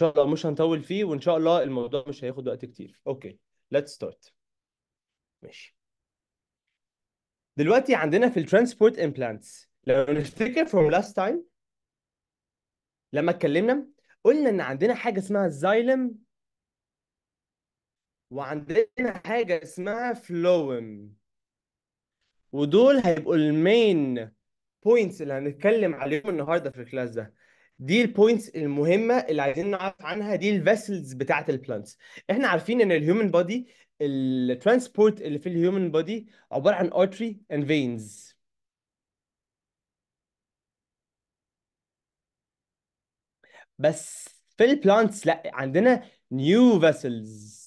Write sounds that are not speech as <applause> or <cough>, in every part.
شاء الله مش هنطول فيه وان شاء الله الموضوع مش هياخد وقت كتير اوكي ليتس ستارت ماشي دلوقتي عندنا في الترانسبورت امبلانتس لو نفتكر فروم لاست تايم لما اتكلمنا قلنا ان عندنا حاجه اسمها زايلم وعندنا حاجه اسمها فلوم ودول هيبقوا المين بوينتس اللي هنتكلم عليهم النهارده في الكلاس ده دي البوينتس المهمه اللي عايزين نعرف عنها دي الفيسلز بتاعه البلانتس احنا عارفين ان الهيومن بودي الترانسبورت اللي في الهيومن بودي عباره عن artery and veins بس في البلانتس لا عندنا نيو فيسلز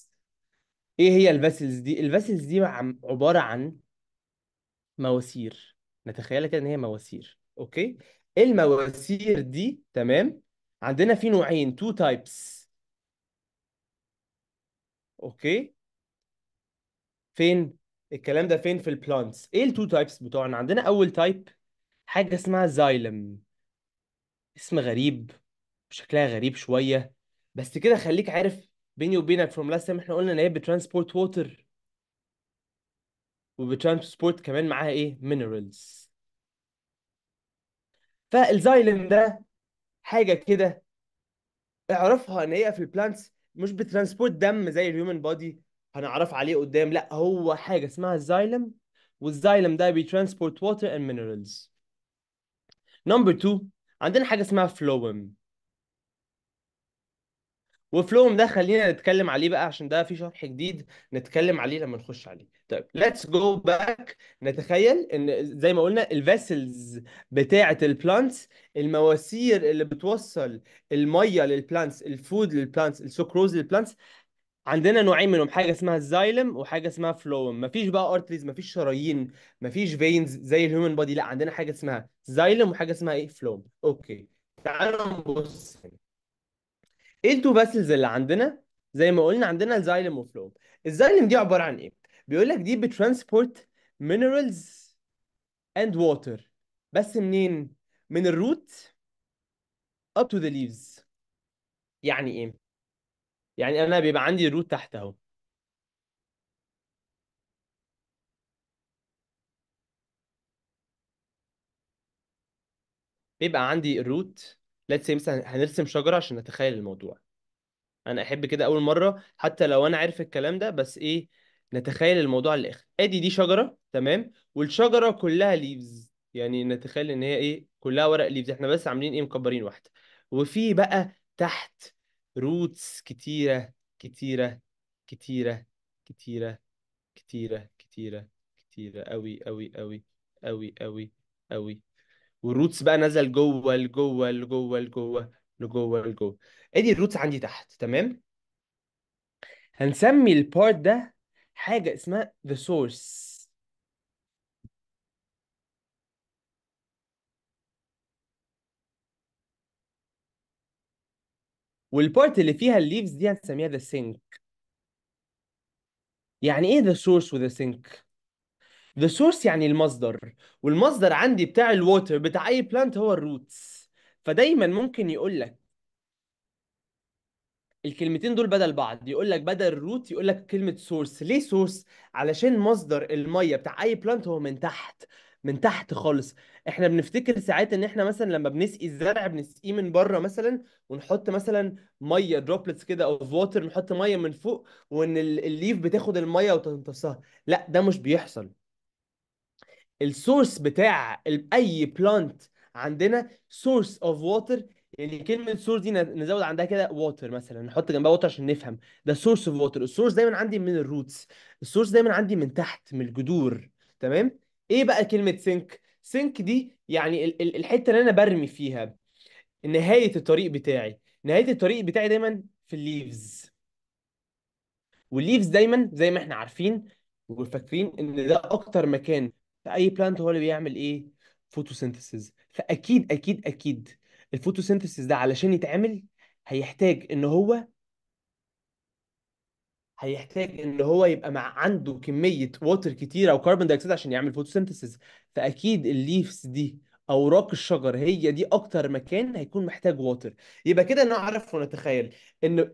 ايه هي الفاسلز دي الفاسلز دي عباره عن مواسير نتخيل كده ان هي مواسير اوكي المواسير دي تمام عندنا في نوعين تو تايبس اوكي فين الكلام ده فين في البلانتس ايه التو تايبس بتوعنا عندنا اول تايب حاجه اسمها زايلم اسم غريب شكلها غريب شويه بس كده خليك عارف بيني وبينك فروم لاست احنا قلنا ان هي بترانسبورت ووتر وبترانسبورت كمان معاها ايه مينرالز فالزايلم ده حاجه كده اعرفها ان هي في البلانتس مش بترانسبورت دم زي الهيومن بودي هنعرف عليه قدام لا هو حاجه اسمها الزايلم والزايلم ده بيترانسبورت ووتر اند مينرالز نمبر 2 عندنا حاجه اسمها فلويم وفلوم ده خلينا نتكلم عليه بقى عشان ده في شرح جديد نتكلم عليه لما نخش عليه طيب ليتس جو باك نتخيل ان زي ما قلنا الفيسلز بتاعه البلانتس المواسير اللي بتوصل الميه للبلانتس الفود للبلانتس السكروز للبلانتس عندنا نوعين منهم حاجه اسمها الزايلم وحاجه اسمها فلوم مفيش بقى ارتريز مفيش شرايين مفيش فينز زي الهيومن بودي لا عندنا حاجه اسمها زايلم وحاجه اسمها ايه فلوم اوكي تعالوا نبص هنا ايه التو فاسلز اللي عندنا زي ما قلنا عندنا الزايلم وفلوم الزايلم دي عباره عن ايه بيقول لك دي بترانسبورت مينرالز اند ووتر بس منين من الروت up to the leaves يعني ايه يعني انا بيبقى عندي روت تحت اهو بيبقى عندي الروت ليتس مثلا هنرسم شجره عشان نتخيل الموضوع انا احب كده اول مره حتى لو انا عارف الكلام ده بس ايه نتخيل الموضوع للاخر ادي دي شجره تمام والشجره كلها ليفز يعني نتخيل ان هي ايه كلها ورق ليفز احنا بس عاملين ايه مكبرين واحده وفي بقى تحت روتس كتيره كتيره كتيره كتيره كتيره كتيره كتيره قوي قوي قوي قوي قوي قوي والروتس بقى نزل جوه لجوه لجوه لجوه لجوه لجوه ادي الروتس عندي تحت تمام هنسمي البارت ده حاجه اسمها the source والبارت اللي فيها الليفز دي هنسميها the sink يعني ايه the source و the sink ذا سورس يعني المصدر والمصدر عندي بتاع الووتر بتاع اي بلانت هو الروتس فدايما ممكن يقول لك الكلمتين دول بدل بعض يقول لك بدل روت يقول لك كلمه سورس ليه سورس علشان مصدر الميه بتاع اي بلانت هو من تحت من تحت خالص احنا بنفتكر ساعات ان احنا مثلا لما بنسقي الزرع بنسقيه من بره مثلا ونحط مثلا ميه دروبلتس كده اوف ووتر نحط ميه من فوق وان الليف بتاخد الميه وتمتصها لا ده مش بيحصل السورس بتاع اي بلانت عندنا سورس اوف واتر يعني كلمه سورس دي نزود عندها كده واتر مثلا نحط جنبها واتر عشان نفهم ده سورس اوف واتر السورس دايما عندي من الروتس السورس دايما عندي من تحت من الجذور تمام ايه بقى كلمه سينك سينك دي يعني الحته اللي انا برمي فيها نهايه الطريق بتاعي نهايه الطريق بتاعي دايما في الليفز والليفز دايما زي ما احنا عارفين وفاكرين ان ده اكتر مكان فاي بلانت هو اللي بيعمل ايه فوتوسينثيسيس فاكيد اكيد اكيد الفوتوسينثيسيس ده علشان يتعمل هيحتاج ان هو هيحتاج ان هو يبقى مع عنده كميه ووتر كتيره وكربون دايكسيد عشان يعمل فوتوسينثيسيس فاكيد الليفز دي اوراق الشجر هي دي اكتر مكان هيكون محتاج ووتر يبقى كده نعرف ونتخيل ان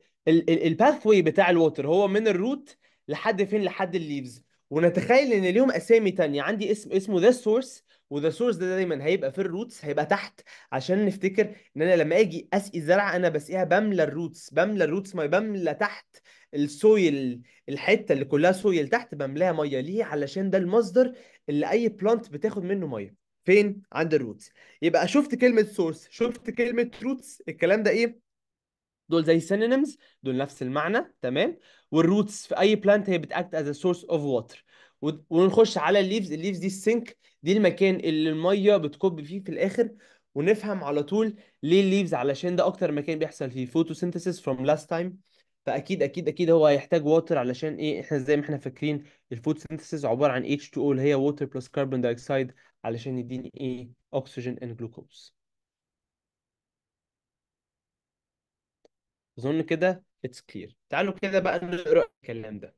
الباث واي بتاع الووتر هو من الروت لحد فين لحد الليفز ونتخيل ان اليوم اسامي تانية عندي اسم اسمه ذا سورس وذا سورس ده دايما هيبقى في الروتس هيبقى تحت عشان نفتكر ان انا لما اجي اسقي زرع انا بسقيها بملى الروتس بملى الروتس ما بملى تحت السويل الحته اللي كلها سويل تحت بملاها ميه ليه علشان ده المصدر اللي اي بلانت بتاخد منه ميه فين عند الروتس يبقى شفت كلمه سورس شفت كلمه روتس الكلام ده ايه دول زي سينونيمز دول نفس المعنى تمام والروتس في اي بلانت هي بتاكت از سورس اوف واتر ونخش على الليفز الليفز دي السنك دي المكان اللي الميه بتكب فيه في الاخر ونفهم على طول ليه الليفز علشان ده اكتر مكان بيحصل فيه فوتوسينثيسيس فروم لاست تايم فاكيد اكيد اكيد هو هيحتاج واتر علشان ايه احنا زي ما احنا فاكرين الفوتوسينثيسيس عباره عن H2O اللي هي واتر بلس كربون دايوكسيد علشان يديني ايه اكسجين اند جلوكوز اظن كده اتس كلير تعالوا كده بقى نقرا الكلام ده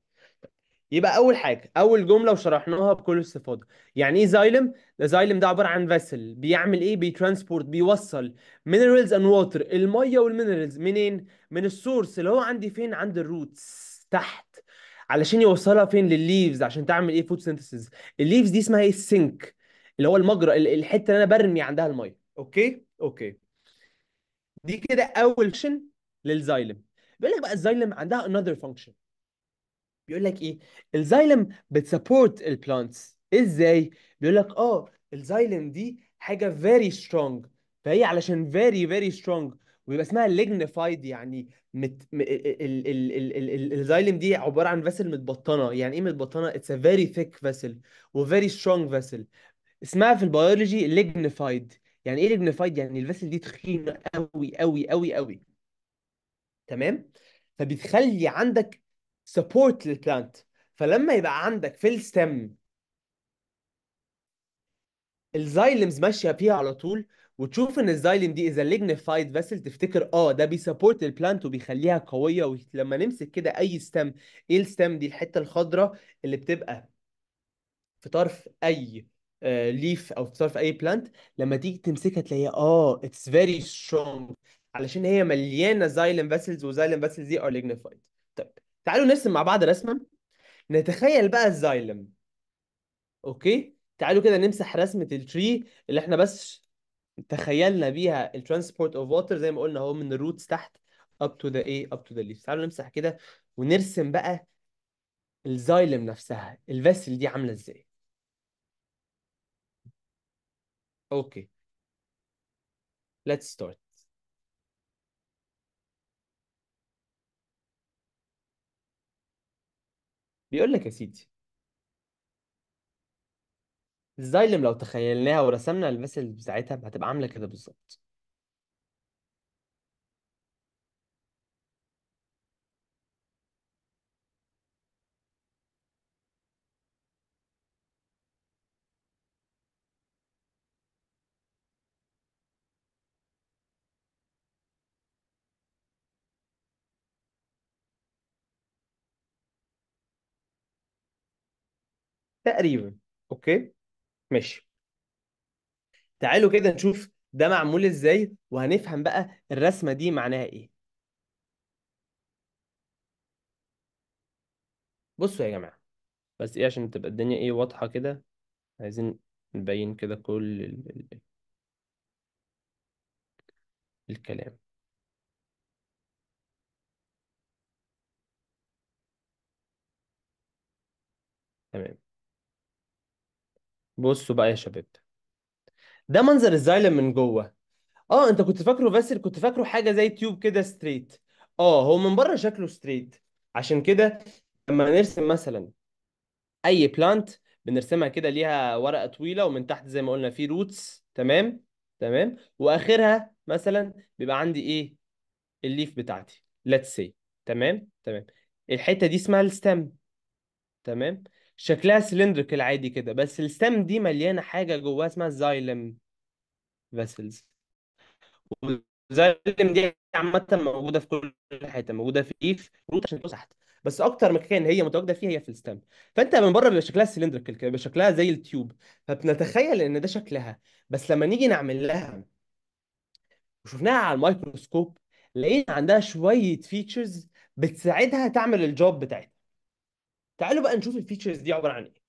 يبقى اول حاجه اول جمله وشرحناها بكل استفاضه يعني ايه زايلم زايلم ده عباره عن فيسل بيعمل ايه بيترانسبورت بيوصل مينرالز اند ووتر الميه والمينرالز منين من السورس اللي هو عندي فين عند الروتس تحت علشان يوصلها فين للليفز عشان تعمل ايه فوت سينثيسيس الليفز دي اسمها ايه السنك اللي هو المجرى الحته اللي انا برمي عندها الميه اوكي اوكي دي كده اول شن للزايلم بيقول لك بقى الزايلم عندها another function بيقول لك ايه الزايلم بتسبورت البلانتس ازاي بيقول لك اه الزايلم دي حاجه very strong فهي علشان very very strong ويبقى اسمها lignified يعني مت... م... ال... ال... ال... ال... الزايلم دي عباره عن فاسل متبطنه يعني ايه متبطنه it's a very thick vessel و very strong vessel اسمها في البيولوجي lignified يعني ايه lignified يعني الفاسل دي تخينه قوي قوي قوي قوي تمام فبتخلي عندك سبورت للبلانت فلما يبقى عندك في الستم الزايلمز ماشيه فيها على طول وتشوف ان الزايلم دي اذا ليجنيفايد فيسل تفتكر اه ده بيسبورت البلانت وبيخليها قويه ولما نمسك كده اي ستم ايه الستم دي الحته الخضراء اللي بتبقى في طرف اي ليف آه، او في طرف اي بلانت لما تيجي تمسكها تلاقيها اه اتس فيري سترونج علشان هي مليانه زايلن فاسلز وزايلن فاسلز دي ار ليجنيفايد طيب تعالوا نرسم مع بعض رسمه نتخيل بقى الزايلم اوكي تعالوا كده نمسح رسمه التري اللي احنا بس تخيلنا بيها الترانسبورت اوف ووتر زي ما قلنا اهو من الروتس تحت اب تو ذا ايه اب تو ذا ليف تعالوا نمسح كده ونرسم بقى الزايلم نفسها الفاسل دي عامله ازاي اوكي ليتس ستارت بيقول لك يا سيدي الزايلم لو تخيلناها ورسمنا الفاسل بتاعتها هتبقى عامله كده بالظبط تقريبا اوكي ماشي تعالوا كده نشوف ده معمول ازاي وهنفهم بقى الرسمه دي معناها ايه بصوا يا جماعه بس ايه عشان تبقى الدنيا ايه واضحه كده عايزين نبين كده كل ال... ال... الكلام تمام بصوا بقى يا شباب ده منظر الزايلم من جوه اه انت كنت فاكره فاسل كنت فاكره حاجه زي تيوب كده ستريت اه هو من بره شكله ستريت عشان كده لما نرسم مثلا اي بلانت بنرسمها كده ليها ورقه طويله ومن تحت زي ما قلنا في روتس تمام تمام واخرها مثلا بيبقى عندي ايه الليف بتاعتي ليتس سي تمام تمام الحته دي اسمها الستم تمام شكلها سلندريكال عادي كده بس الستام دي مليانه حاجه جواها اسمها زايلم فيسلز والزايلم دي عامه موجوده في كل حته موجوده في ايف روت عشان تحت بس اكتر مكان هي متواجده فيه هي في الستام فانت من بره بيبقى شكلها سلندريكال كده بيبقى شكلها زي التيوب فبنتخيل ان ده شكلها بس لما نيجي نعمل لها وشفناها على الميكروسكوب لقينا عندها شويه فيتشرز بتساعدها تعمل الجوب بتاعتها تعالوا بقى نشوف الفيتشرز دي عباره عن ايه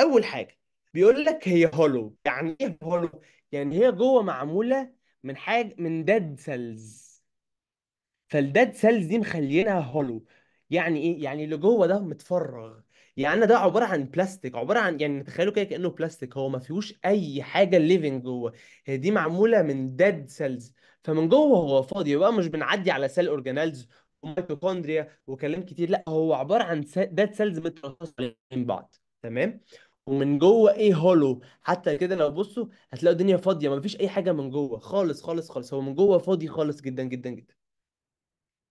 اول حاجه بيقول لك هي هولو يعني ايه هولو يعني هي جوه معموله من حاجه من ديد سيلز فالديد سيلز دي مخلينها هولو يعني ايه يعني اللي جوه ده متفرغ يعني ده عباره عن بلاستيك عباره عن يعني تخيلوا كده كانه بلاستيك هو ما فيهوش اي حاجه ليفنج جوه هي دي معموله من ديد سيلز فمن جوه هو فاضي بقى مش بنعدي على سيل اورجانيلز وميتوكوندريا وكلام كتير لا هو عباره عن داد سيلز متوصله من بعض تمام ومن جوه ايه هولو حتى كده لو بصوا هتلاقوا الدنيا فاضيه ما فيش اي حاجه من جوه خالص خالص خالص هو من جوه فاضي خالص جدا جدا جدا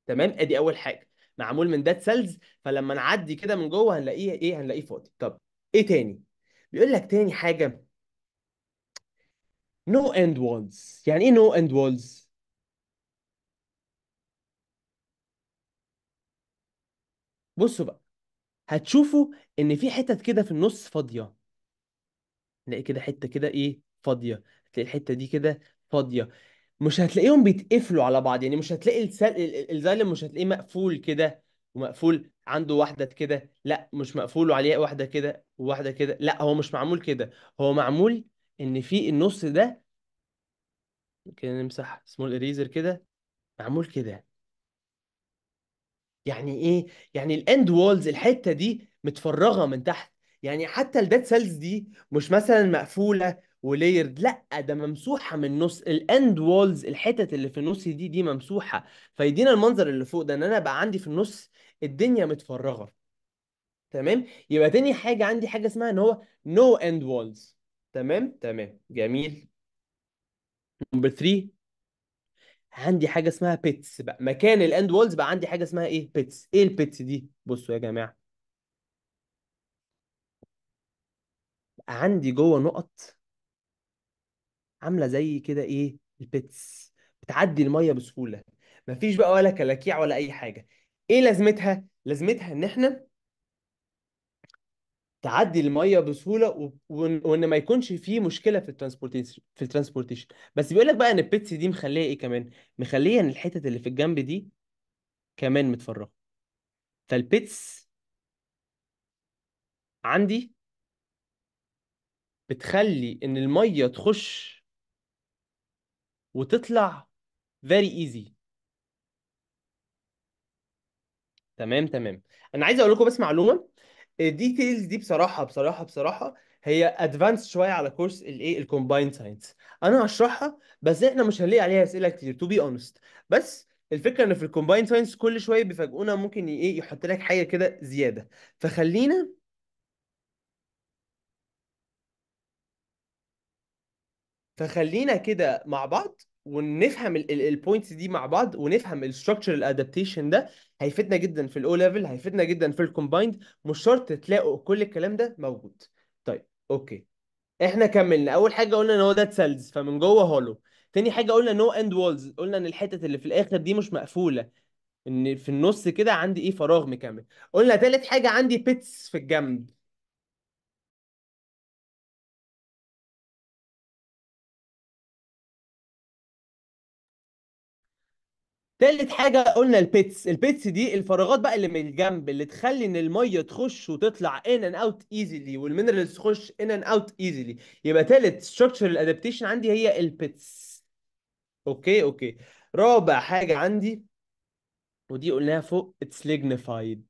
تمام ادي اول حاجه معمول من ديد سيلز فلما نعدي كده من جوه هنلاقيه ايه هنلاقيه فاضي طب ايه تاني بيقول لك تاني حاجه نو اند وولز يعني ايه نو اند وولز بصوا بقى هتشوفوا ان في حتت كده في النص فاضيه تلاقي كده حته كده ايه فاضيه تلاقي الحته دي كده فاضيه مش هتلاقيهم بيتقفلوا على بعض يعني مش هتلاقي الزلم مش هتلاقيه مقفول كده ومقفول عنده واحده كده لا مش مقفول وعليه واحده كده وواحده كده لا هو مش معمول كده هو معمول ان في النص ده كده نمسح سمول اريزر كده معمول كده يعني ايه يعني الاند وولز الحته دي متفرغه من تحت يعني حتى الديد سيلز دي مش مثلا مقفوله وليرد لا ده ممسوحه من النص الاند وولز الحتت اللي في النص دي دي ممسوحه فيدينا المنظر اللي فوق ده ان انا بقى عندي في النص الدنيا متفرغه تمام يبقى تاني حاجه عندي حاجه اسمها ان هو نو اند وولز تمام تمام جميل نمبر 3 عندي حاجه اسمها بيتس بقى مكان الاند وولز بقى عندي حاجه اسمها ايه بيتس ايه البيتس دي بصوا يا جماعه بقى عندي جوه نقط عامله زي كده ايه البيتس بتعدي الميه بسهوله مفيش بقى ولا كلاكيع ولا اي حاجه ايه لازمتها لازمتها ان احنا تعدي الميه بسهوله و... وان... ما يكونش فيه مشكله في الترانسبورتيشن في الترانسبورتيشن بس بيقول لك بقى ان البيتسي دي مخليه ايه كمان مخليه ان الحتت اللي في الجنب دي كمان متفرغه فالبيتس عندي بتخلي ان الميه تخش وتطلع very easy تمام تمام انا عايز اقول لكم بس معلومه الديتيلز دي بصراحه بصراحه بصراحه هي ادفانس شويه على كورس الايه الكومباين ساينس انا هشرحها بس احنا مش هنلاقي عليها اسئله كتير تو بي اونست بس الفكره ان في الكومباين ساينس كل شويه بيفاجئونا ممكن ايه يحط لك حاجه كده زياده فخلينا فخلينا كده مع بعض ونفهم البوينتس دي مع بعض ونفهم الستراكشر الادابتيشن ده هيفيدنا جدا في الاو ليفل هيفيدنا جدا في الكومبايند مش شرط تلاقوا كل الكلام ده موجود طيب اوكي احنا كملنا اول حاجه قلنا ان هو ده سيلز فمن جوه هولو تاني حاجه قلنا نو اند وولز قلنا ان الحتت اللي في الاخر دي مش مقفوله ان في النص كده عندي ايه فراغ مكمل قلنا تالت حاجه عندي بيتس في الجنب تالت حاجة قلنا البيتس البيتس دي الفراغات بقى اللي من الجنب اللي تخلي ان المية تخش وتطلع ان اند اوت ايزلي والمينرالز تخش ان اند اوت ايزلي يبقى تالت structural adaptation عندي هي البيتس اوكي اوكي رابع حاجة عندي ودي قلناها فوق اتس ليجنيفايد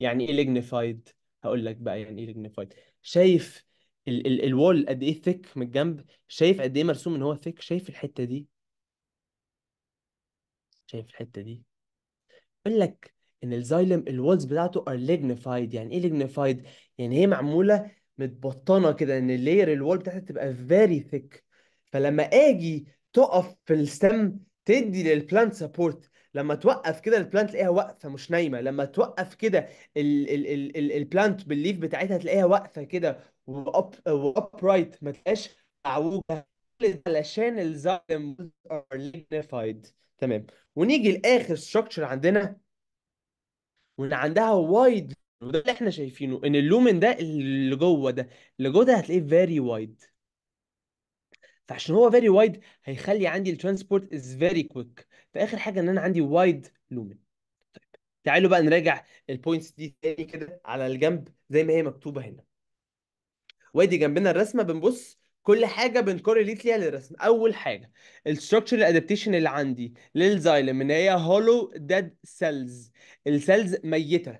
يعني ايه ليجنيفايد هقول لك بقى يعني ايه ليجنيفايد شايف الوول قد ايه ثيك من الجنب شايف قد ايه مرسوم ان هو ثيك شايف الحتة دي شايف الحته دي بيقول لك ان الزايلم الوولز بتاعته ار ليجنيفايد يعني ايه ليجنيفايد يعني هي معموله متبطنه كده ان اللاير الوول بتاعتها تبقى فيري ثيك فلما اجي تقف في الستم تدي للبلانت سبورت لما توقف كده البلانت تلاقيها واقفه مش نايمه لما توقف كده البلانت بالليف بتاعتها تلاقيها واقفه كده واب رايت ما تلاقيش معوجه علشان الزايلم ار ليجنيفايد تمام ونيجي لاخر ستراكشر عندنا وان عندها وايد وده اللي احنا شايفينه ان اللومن ده اللي جوه ده اللي جوه ده هتلاقيه فيري وايد فعشان هو فيري وايد هيخلي عندي الترانسبورت از فيري كويك فاخر حاجه ان انا عندي وايد لومن طيب تعالوا بقى نراجع البوينتس دي تاني كده على الجنب زي ما هي مكتوبه هنا وادي جنبنا الرسمه بنبص كل حاجه بنكورليت ليها للرسم اول حاجه الستراكشر الادابتيشن اللي عندي للزايلم ان هي هولو ديد سيلز السيلز ميته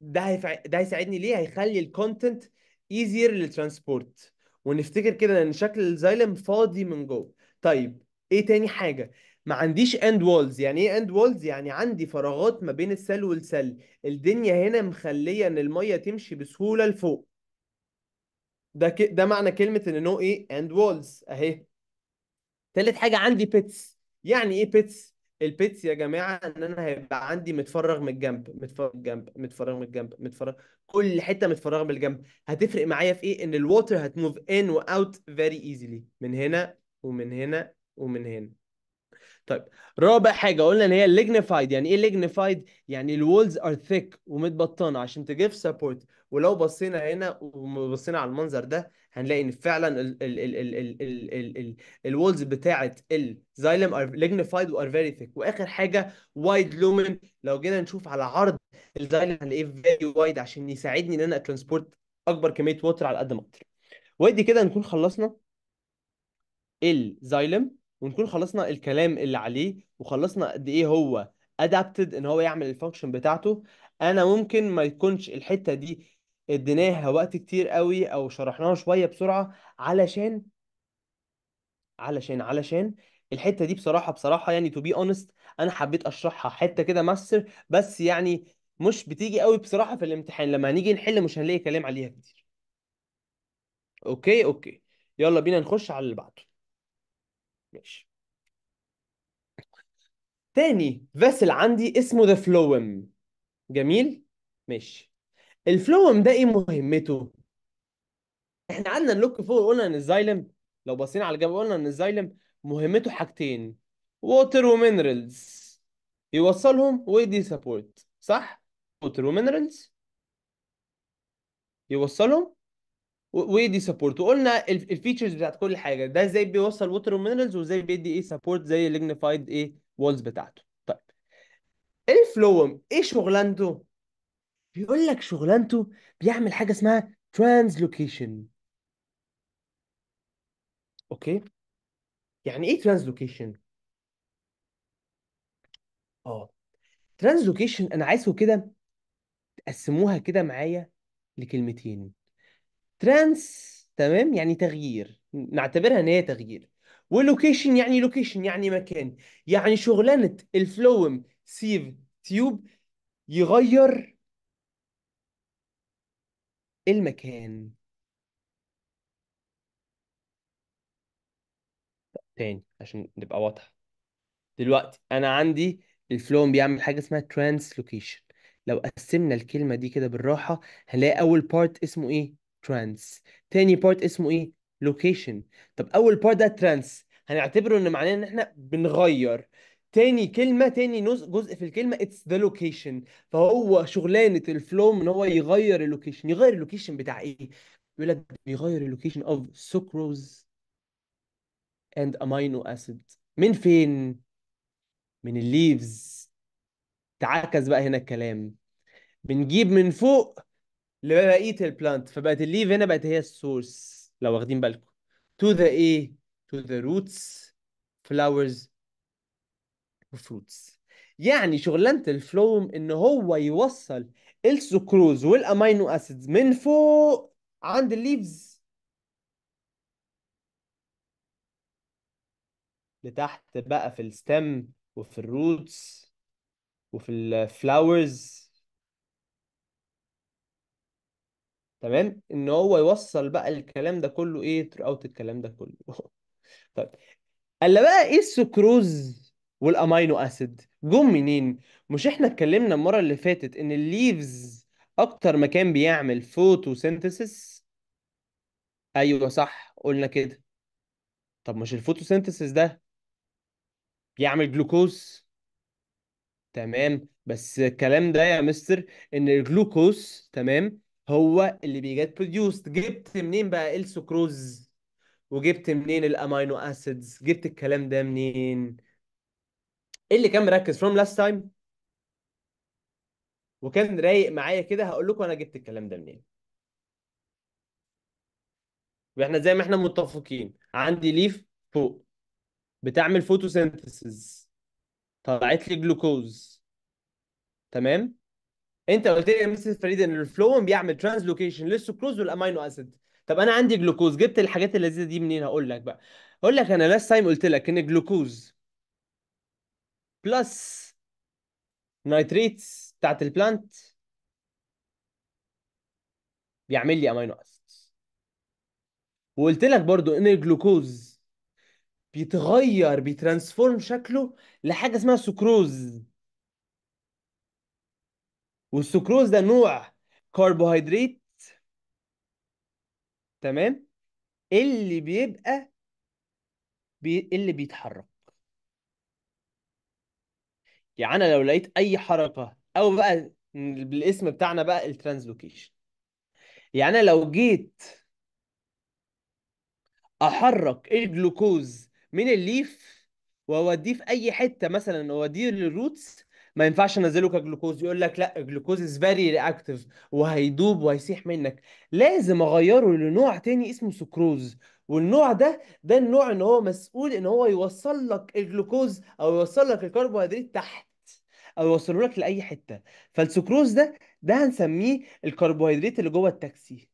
ده هيفع... ده هيساعدني ليه هيخلي الكونتنت ايزير للترانسبورت ونفتكر كده ان شكل الزايلم فاضي من جوه طيب ايه تاني حاجه ما عنديش اند وولز يعني ايه اند وولز يعني عندي فراغات ما بين السل والسل الدنيا هنا مخليه ان الميه تمشي بسهوله لفوق ده ك... ده معنى كلمه ان نو ايه اند وولز اهي تالت حاجه عندي بيتس يعني ايه بيتس البيتس يا جماعه ان انا هيبقى عندي متفرغ من الجنب متفرغ من الجنب متفرغ من الجنب متفرغ كل حته متفرغه من الجنب هتفرق معايا في ايه ان الووتر هتموف ان واوت فيري ايزيلي من هنا ومن هنا ومن هنا طيب رابع حاجه قلنا ان هي ليجنيفايد يعني ايه ليجنيفايد يعني الولز ار ثيك ومتبطنه عشان تجيف سبورت ولو بصينا هنا وبصينا على المنظر ده هنلاقي ان فعلا الولز بتاعه الزايلم ار ليجنيفايد وار فيري ثيك واخر حاجه وايد لومن لو جينا نشوف على عرض الزايلم هنلاقيه فيري وايد عشان يساعدني ان انا اترانسبورت اكبر كميه ووتر على قد ما اقدر ودي كده نكون خلصنا الزايلم ونكون خلصنا الكلام اللي عليه وخلصنا قد ايه هو ادابتد ان هو يعمل الفانكشن بتاعته انا ممكن ما يكونش الحته دي اديناها وقت كتير قوي او شرحناها شويه بسرعه علشان علشان علشان الحته دي بصراحه بصراحه يعني تو بي اونست انا حبيت اشرحها حته كده ماستر بس يعني مش بتيجي قوي بصراحه في الامتحان لما هنيجي نحل مش هنلاقي كلام عليها كتير اوكي اوكي يلا بينا نخش على اللي بعده ماشي تاني فاسل عندي اسمه ذا فلوم جميل ماشي الفلوم ده ايه مهمته احنا قعدنا نلوك فور قلنا ان الزايلم لو بصينا على الجبل قلنا ان الزايلم مهمته حاجتين ووتر ومينرالز يوصلهم ويدي سبورت صح ووتر ومينرالز يوصلهم ودي سبورت وقلنا الفيتشرز بتاعت كل حاجه ده ازاي بيوصل ووتر ومينرالز وازاي بيدي ايه سبورت زي الليجنيفايد ايه والز بتاعته طيب الفلوم ايه شغلانته بيقول لك شغلانته بيعمل حاجه اسمها ترانسلوكيشن اوكي يعني ايه ترانسلوكيشن اه ترانسلوكيشن انا عايزه كده تقسموها كده معايا لكلمتين ترانس تمام يعني تغيير نعتبرها ان هي تغيير ولوكيشن يعني لوكيشن يعني مكان يعني شغلانه الفلوم سيف تيوب يغير المكان تاني عشان نبقى واضحه دلوقتي انا عندي الفلوم بيعمل حاجه اسمها ترانس لوكيشن لو قسمنا الكلمه دي كده بالراحه هنلاقي اول بارت اسمه ايه ترانس تاني بارت اسمه ايه لوكيشن طب اول بارت ده ترانس هنعتبره ان معناه ان احنا بنغير تاني كلمه تاني جزء في الكلمه اتس ذا لوكيشن فهو شغلانه الفلوم ان هو يغير اللوكيشن يغير اللوكيشن بتاع ايه بيقول لك بيغير اللوكيشن اوف سكروز اند امينو اسيد من فين من الليفز تعكس بقى هنا الكلام بنجيب من فوق لبقيه البلانت فبقت الليف هنا بقت هي السورس لو واخدين بالكم to the ايه to the roots flowers وفروتس يعني شغلانه الفلوم ان هو يوصل السكروز والامينو اسيدز من فوق عند الليفز لتحت بقى في الستم وفي الروتس وفي الفلاورز تمام ان هو يوصل بقى الكلام ده كله ايه throughout الكلام ده كله <laughs> طيب الا بقى ايه السكروز والامينو اسيد جم منين مش احنا اتكلمنا المره اللي فاتت ان الليفز اكتر مكان بيعمل فوتوسينثيسيس ايوه صح قلنا كده طب مش الفوتوسينثيسيس ده بيعمل جلوكوز تمام بس الكلام ده يا مستر ان الجلوكوز تمام هو اللي بيجت بروديوست جبت منين بقى السكروز وجبت منين الامينو اسيدز جبت الكلام ده منين ايه اللي كان مركز فروم لاست تايم وكان رايق معايا كده هقول لكم انا جبت الكلام ده منين واحنا زي ما احنا متفقين عندي ليف فوق بتعمل فوتوسينثيسز طلعت لي جلوكوز تمام انت قلت لي يا مستر فريد ان الفلوم بيعمل ترانسلوكيشن للسكروز والامينو اسيد طب انا عندي جلوكوز جبت الحاجات اللذيذه دي منين هقول لك بقى هقول لك انا لاست تايم قلت لك ان جلوكوز بلس نايتريتس بتاعت البلانت بيعمل لي امينو اسيد وقلت لك برضو ان الجلوكوز بيتغير بيترانسفورم شكله لحاجه اسمها سكروز والسكروز ده نوع كربوهيدرات تمام اللي بيبقى بي... اللي بيتحرك يعني انا لو لقيت اي حركه او بقى بالاسم بتاعنا بقى الترانسلوكيشن يعني انا لو جيت احرك الجلوكوز من الليف واوديه في اي حته مثلا اوديه للروتس ما ينفعش انزله كجلوكوز يقول لك لا الجلوكوز از فيري رياكتيف وهيدوب وهيسيح منك لازم اغيره لنوع تاني اسمه سكروز والنوع ده ده النوع ان هو مسؤول ان هو يوصل لك الجلوكوز او يوصل لك الكربوهيدرات تحت او يوصله لك لاي حته فالسكروز ده ده هنسميه الكربوهيدرات اللي جوه التاكسي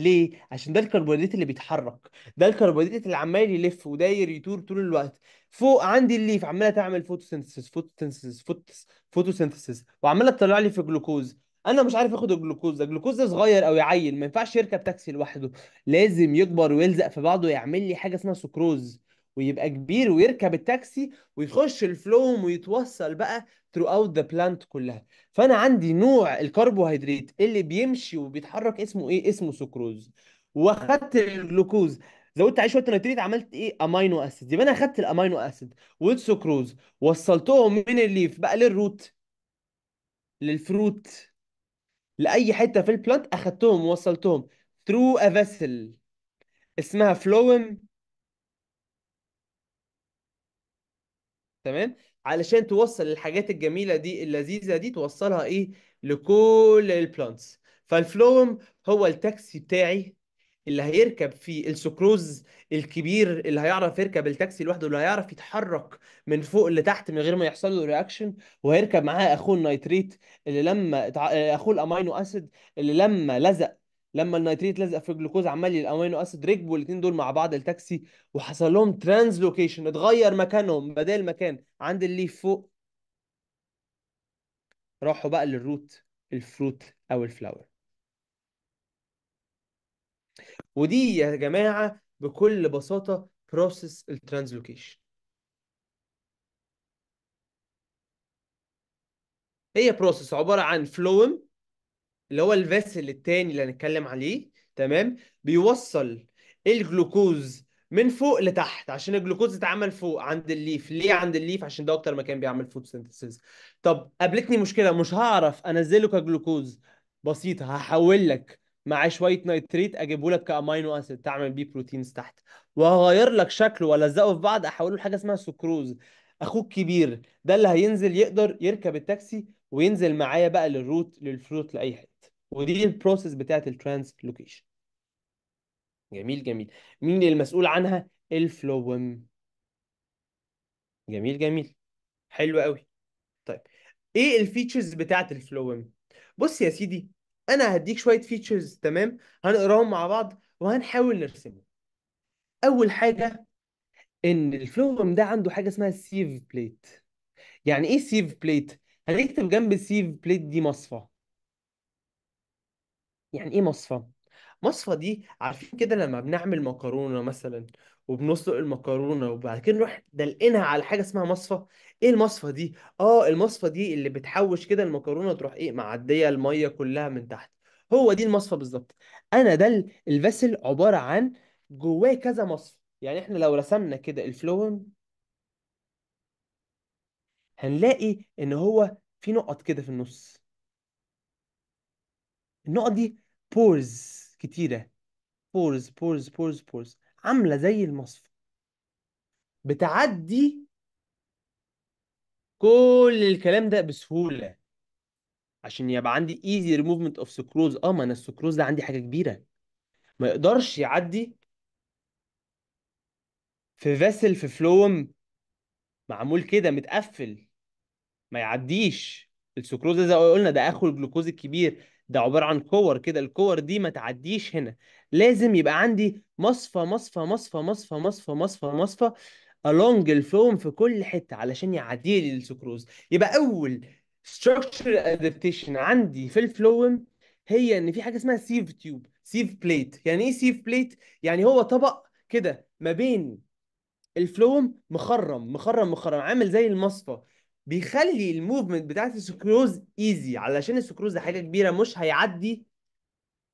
ليه؟ عشان ده الكربوهيدرات اللي بيتحرك ده الكربوهيدرات اللي عمال يلف وداير يدور طول الوقت فوق عندي الليف عماله تعمل فوتوسينثيسيس فوتوسينثيسيس فوتوسينثيسيس وعماله تطلع لي في جلوكوز انا مش عارف اخد الجلوكوز ده الجلوكوز ده صغير او يعين ما ينفعش يركب تاكسي لوحده لازم يكبر ويلزق في بعضه ويعمل لي حاجه اسمها سكروز ويبقى كبير ويركب التاكسي ويخش الفلوم ويتوصل بقى throughout the plant كلها فانا عندي نوع الكربوهيدرات اللي بيمشي وبيتحرك اسمه ايه اسمه سكروز واخدت الجلوكوز زودت عليه شويه نيتريت عملت ايه امينو اسيد يبقى انا اخدت الامينو اسيد والسكروز وصلتهم من الليف بقى للروت للفروت لاي حته في البلانت اخدتهم ووصلتهم through a vessel اسمها phloem تمام علشان توصل الحاجات الجميله دي اللذيذه دي توصلها ايه لكل البلانتس فالفلوم هو التاكسي بتاعي اللي هيركب فيه السكروز الكبير اللي هيعرف يركب التاكسي لوحده اللي هيعرف يتحرك من فوق لتحت من غير ما يحصل له رياكشن وهيركب معاه اخوه النيتريت اللي لما اخوه الامينو اسيد اللي لما لزق لما النيتريت لزق في الجلوكوز عمال الامينو اسيد ركبوا الاثنين دول مع بعض التاكسي وحصل لهم ترانسلوكيشن اتغير مكانهم بدل مكان عند الليف فوق راحوا بقى للروت الفروت او الفلاور ودي يا جماعه بكل بساطه بروسيس الترانسلوكيشن هي بروسيس عباره عن فلويم اللي هو الفيسل التاني اللي هنتكلم عليه تمام بيوصل الجلوكوز من فوق لتحت عشان الجلوكوز اتعمل فوق عند الليف ليه عند الليف عشان ده اكتر مكان بيعمل فوتوسينثيسيس طب قابلتني مشكله مش هعرف انزله كجلوكوز بسيطه هحول لك معاه شويه نيتريت اجيبه لك كامينو اسيد تعمل بيه بروتينز تحت وهغير لك شكله والزقه في بعض احوله لحاجه اسمها سكروز اخوك كبير ده اللي هينزل يقدر يركب التاكسي وينزل معايا بقى للروت للفروت لاي حاجه ودي البروسيس بتاعت الترانسلوكيشن جميل جميل مين المسؤول عنها الفلويم جميل جميل حلو قوي طيب ايه الفيتشرز بتاعت الفلويم بص يا سيدي انا هديك شويه فيتشرز تمام هنقراهم مع بعض وهنحاول نرسمهم اول حاجه ان الفلويم ده عنده حاجه اسمها سيف بليت يعني ايه سيف بليت هنكتب جنب السيف بليت دي مصفه يعني ايه مصفى مصفى دي عارفين كده لما بنعمل مكرونه مثلا وبنسلق المكرونه وبعد كده نروح دلقينها على حاجه اسمها مصفى ايه المصفى دي اه المصفى دي اللي بتحوش كده المكرونه تروح ايه معديه الميه كلها من تحت هو دي المصفى بالظبط انا ده ال- الفاسل عباره عن جواه كذا مصفى يعني احنا لو رسمنا كده الفلون هنلاقي ان هو في نقط كده في النص النقط دي بورز كتيرة بورز بورز بورز بورز عاملة زي المصفى بتعدي كل الكلام ده بسهولة عشان يبقى عندي easy removement of سكروز اه ما انا السكروز ده عندي حاجة كبيرة ما يقدرش يعدي في فيسل في فلوم معمول كده متقفل ما يعديش السكروز ده زي ما قلنا ده اخو الجلوكوز الكبير ده عباره عن كور كده الكور دي ما تعديش هنا لازم يبقى عندي مصفى مصفى مصفى مصفى مصفى مصفى مصفى along الفوم في كل حته علشان يعدي لي السكروز يبقى اول structural adaptation عندي في الفلوم هي ان في حاجه اسمها سيف تيوب سيف بليت يعني ايه سيف بليت يعني هو طبق كده ما بين الفلوم مخرم مخرم مخرم عامل زي المصفى بيخلي الموفمنت بتاعت السكروز ايزي علشان السكروز ده حاجه كبيره مش هيعدي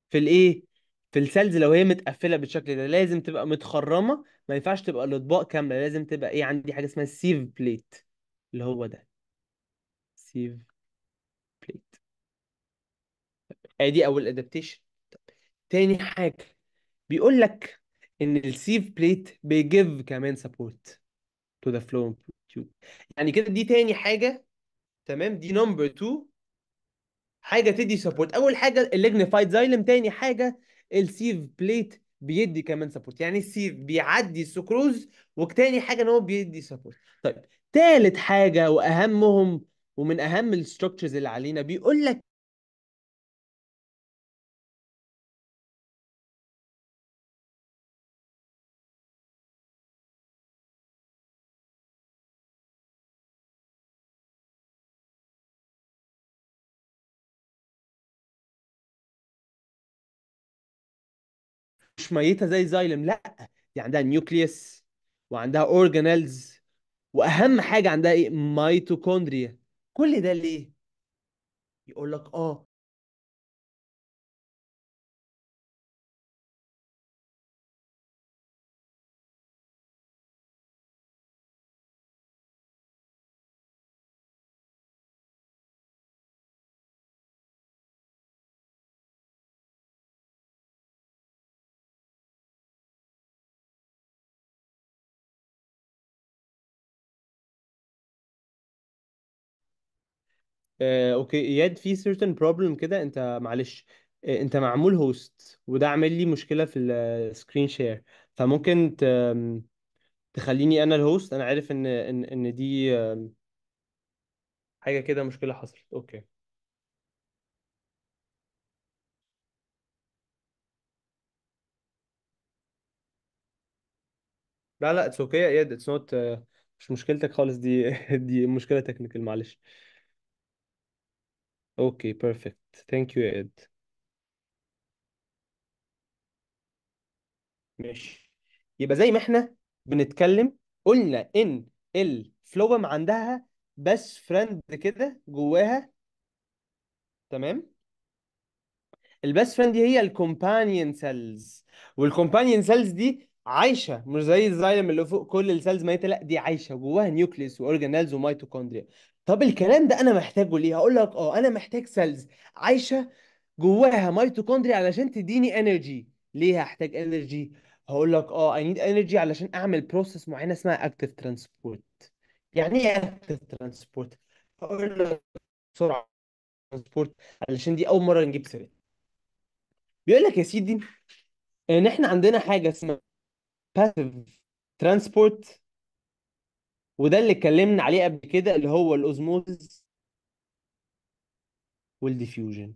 في الايه في السيلز لو هي متقفله بالشكل ده لازم تبقى متخرمه ما ينفعش تبقى الاطباق كامله لازم تبقى ايه عندي حاجه اسمها سيف بليت اللي هو ده سيف بليت ادي اول ادابتيشن تاني حاجه بيقول لك ان السيف بليت بيجيف كمان سبورت تو ذا فلو يعني كده دي تاني حاجه تمام دي نمبر 2 حاجه تدي سبورت اول حاجه الليجنيفايد زايلم تاني حاجه السيف بليت بيدي كمان سبورت يعني السيف بيعدي السكروز وتاني حاجه ان هو بيدي سبورت طيب تالت حاجه واهمهم ومن اهم الستركتشرز اللي علينا بيقول لك مش ميته زي زايلم لا دي عندها نيوكليوس وعندها اورجانيلز واهم حاجه عندها ايه ميتوكوندريا كل ده ليه يقول لك اه آه، اوكي اياد في certain problem كده انت معلش آه، انت معمول هوست وده عامل لي مشكله في السكرين شير آه، فممكن ت... تخليني انا الهوست انا عارف ان ان ان دي حاجه كده مشكله حصلت اوكي لا لا اتس اوكي اياد اتس نوت مش مشكلتك خالص دي <laughs> دي مشكله تكنيكال معلش اوكي بيرفكت ثانك يو اد ماشي يبقى زي ما احنا بنتكلم قلنا ان الفلوم عندها بس فرند كده جواها تمام البس فريند دي هي الكومبانيون سيلز والكومبانيون سيلز دي عايشه مش زي الزايلم اللي فوق كل السيلز ميته لا دي عايشه جواها نيوكليس واورجانيلز وميتوكوندريا طب الكلام ده انا محتاجه ليه هقول لك اه انا محتاج سيلز عايشه جواها ميتوكوندري علشان تديني انرجي ليه هحتاج انرجي هقول لك اه اي نيد انرجي علشان اعمل بروسيس معينه اسمها اكتيف ترانسبورت يعني ايه اكتيف ترانسبورت هقول لك بسرعه ترانسبورت علشان دي اول مره نجيب سيرة بيقول لك يا سيدي ان احنا عندنا حاجه اسمها باسيف ترانسبورت وده اللي اتكلمنا عليه قبل كده اللي هو الاوزموز والديفيوجن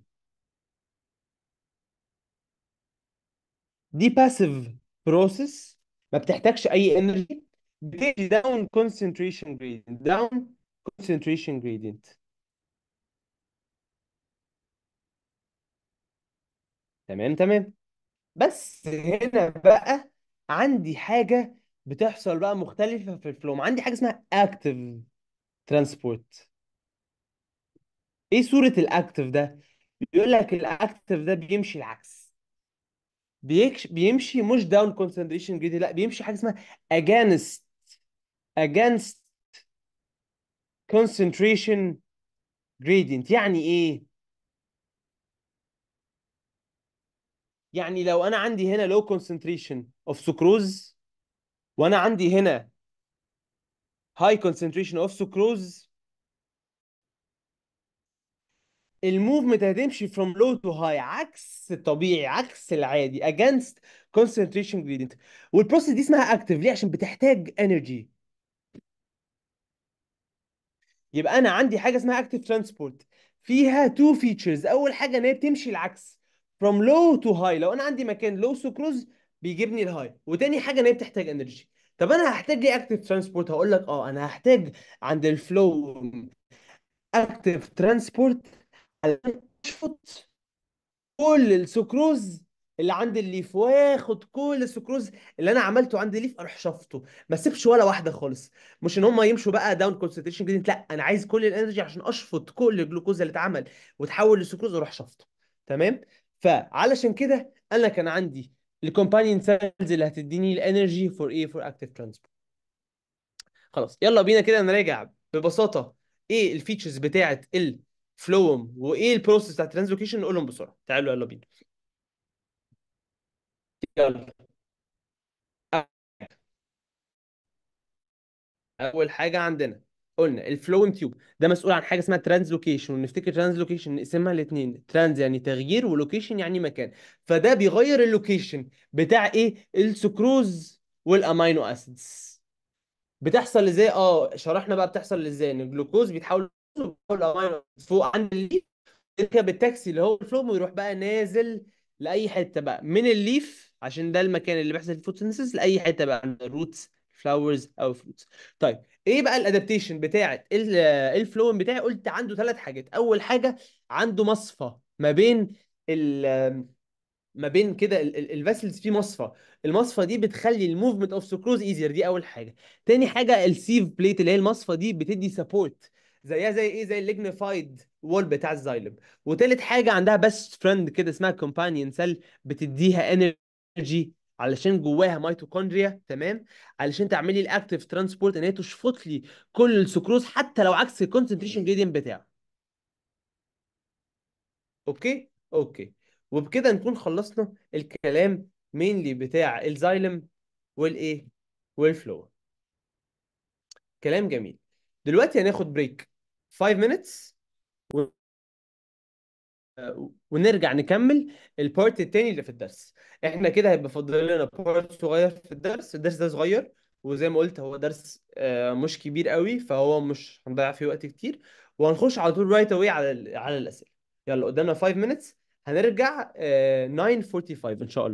دي باسيف بروسيس ما بتحتاجش اي انرجي بتيجي داون كونسنتريشن جريدينت داون كونسنتريشن جريدينت تمام تمام بس هنا بقى عندي حاجه بتحصل بقى مختلفه في الفلو عندي حاجه اسمها اكتف ترانسبورت ايه صوره الاكتف ده بيقول لك الاكتف ده بيمشي العكس بيكش بيمشي مش داون كونسنتريشن جريدي لا بيمشي حاجه اسمها against against concentration gradient يعني ايه يعني لو انا عندي هنا low concentration of sucrose وانا عندي هنا هاي كونسنتريشن اوف سكروز الموفمنت هتمشي فروم لو تو هاي عكس الطبيعي عكس العادي اجينست كونسنتريشن جريدينت والبروسيس دي اسمها اكتف ليه عشان بتحتاج انرجي يبقى انا عندي حاجه اسمها اكتف ترانسبورت فيها تو فيتشرز اول حاجه ان هي بتمشي العكس فروم لو تو هاي لو انا عندي مكان لو سكروز بيجيبني الهاي وتاني حاجه ان هي بتحتاج انرجي طب انا هحتاج ايه اكتف ترانسبورت هقول لك اه انا هحتاج عند الفلو اكتف ترانسبورت اشفط كل السكروز اللي عند الليف واخد كل السكروز اللي انا عملته عند الليف اروح شفطه ما سيبش ولا واحده خالص مش ان هم يمشوا بقى داون كونسنتريشن جديد لا انا عايز كل الانرجي عشان اشفط كل الجلوكوز اللي اتعمل وتحول لسكروز اروح شفطه تمام فعلشان كده انا كان عندي الكومبانيون سيلز اللي هتديني الانرجي فور ايه فور اكتيف ترانسبورت خلاص يلا بينا كده نراجع ببساطه ايه الفيتشرز بتاعه الفلوم وايه البروسيس بتاعه الترانسلوكيشن نقولهم بسرعه تعالوا يلا بينا يلا اول حاجه عندنا قلنا الفلوينت تيوب ده مسؤول عن حاجه اسمها ترانزلوكيشن ونفتكر ترانزلوكيشن نقسمها الاثنين ترانز يعني تغيير ولوكيشن يعني مكان فده بيغير اللوكيشن بتاع ايه السكروز والامينو اسيدز بتحصل ازاي اه شرحنا بقى بتحصل ازاي ان الجلوكوز بيتحول الامينو فوق عند الليف يركب التاكسي اللي هو الفلوم ويروح بقى نازل لاي حته بقى من الليف عشان ده المكان اللي بيحصل فيه فوتوسينثيسيس لاي حته بقى عند الروتس فلاورز او فروتس طيب ايه بقى الادابتيشن بتاعه الفلو بتاعي قلت عنده ثلاث حاجات اول حاجه عنده مصفى ما بين ال ما بين كده الفاسلز في مصفى المصفى دي بتخلي الموفمنت اوف سكروز ايزير دي اول حاجه تاني حاجه السيف بليت اللي هي المصفى دي بتدي سبورت زيها زي ايه زي الليجنيفايد وول بتاع الزايلم وتالت حاجه عندها بيست فريند كده اسمها كومبانيون سيل بتديها انرجي علشان جواها ميتوكوندريا تمام علشان تعملي الاكتيف ترانسبورت ان هي تشفط لي كل السكروز حتى لو عكس الكونسنتريشن جريدينت بتاعه اوكي اوكي وبكده نكون خلصنا الكلام مينلي بتاع الزايلم والايه والفلو كلام جميل دلوقتي هناخد بريك 5 minutes ونرجع نكمل البارت التاني اللي في الدرس احنا كده هيبقى فاضل لنا بارت صغير في الدرس الدرس ده صغير وزي ما قلت هو درس آه، مش كبير قوي فهو مش هنضيع فيه وقت كتير وهنخش على طول رايت اواي على على الاسئله يلا قدامنا 5 minutes هنرجع 9:45 آه، ان شاء الله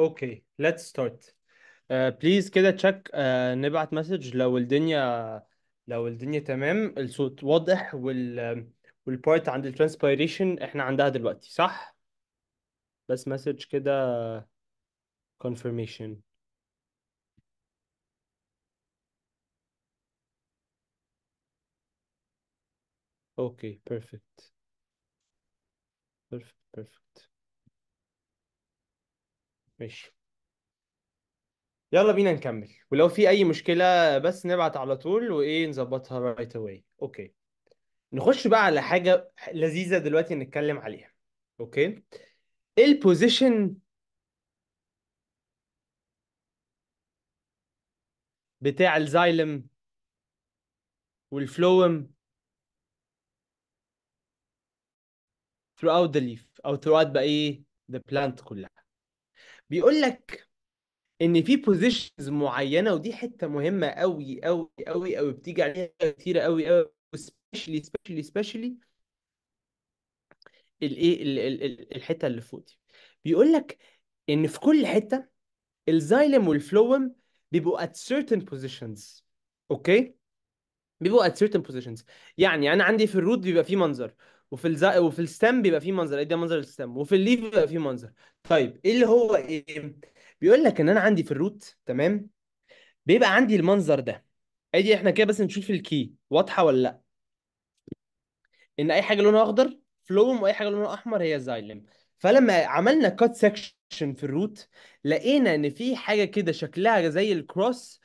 اوكي ليتس ستارت بليز كده تشيك آه، نبعت مسج لو الدنيا لو الدنيا تمام الصوت واضح وال والبارت عند الترانسبيريشن احنا عندها دلوقتي صح بس مسج كده confirmation اوكي بيرفكت بيرفكت بيرفكت ماشي يلا بينا نكمل ولو في أي مشكلة بس نبعت على طول وإيه نظبطها رايت أواي أوكي نخش بقى على حاجة لذيذة دلوقتي نتكلم عليها أوكي إيه البوزيشن بتاع الزايلم والفلوم throughout the leaf أو throughout بقى إيه the plant كلها بيقول لك ان في بوزيشنز معينه ودي حته مهمه قوي قوي قوي قوي بتيجي عليها كتير قوي قوي سبيشلي سبيشلي سبيشلي الايه الحته اللي فوق دي بيقول لك ان في كل حته الزايلم والفلوم بيبقوا at certain positions اوكي بيبقوا at certain positions يعني انا عندي في الروت بيبقى في منظر وفي الز... وفي الستام بيبقى فيه منظر ده منظر الستام وفي الليف بيبقى فيه منظر طيب ايه اللي هو ايه بيقول لك ان انا عندي في الروت تمام بيبقى عندي المنظر ده ادي احنا كده بس نشوف الكي واضحه ولا لا ان اي حاجه لونها اخضر فلوم واي حاجه لونها احمر هي زايلم فلما عملنا كات سكشن في الروت لقينا ان في حاجه كده شكلها زي الكروس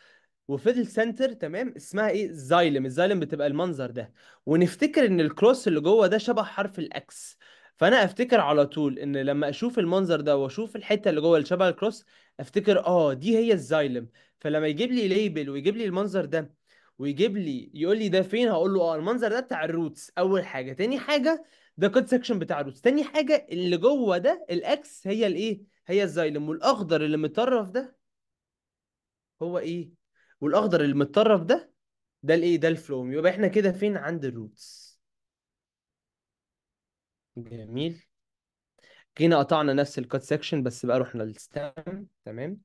وفي السنتر تمام اسمها ايه زايلم الزايلم بتبقى المنظر ده ونفتكر ان الكروس اللي جوه ده شبه حرف الاكس فانا افتكر على طول ان لما اشوف المنظر ده واشوف الحته اللي جوه اللي شبه الكروس افتكر اه دي هي الزايلم فلما يجيب لي ليبل ويجيب لي المنظر ده ويجيب لي يقول لي ده فين هقول له اه المنظر ده بتاع الروتس اول حاجه تاني حاجه ده كود سكشن بتاع الروتس تاني حاجه اللي جوه ده الاكس هي الايه هي الزايلم والاخضر اللي متطرف ده هو ايه والاخضر اللي متطرف ده ده الايه ده الفلوم يبقى احنا كده فين عند الروتس جميل جينا قطعنا نفس الكات سكشن بس بقى رحنا للستام تمام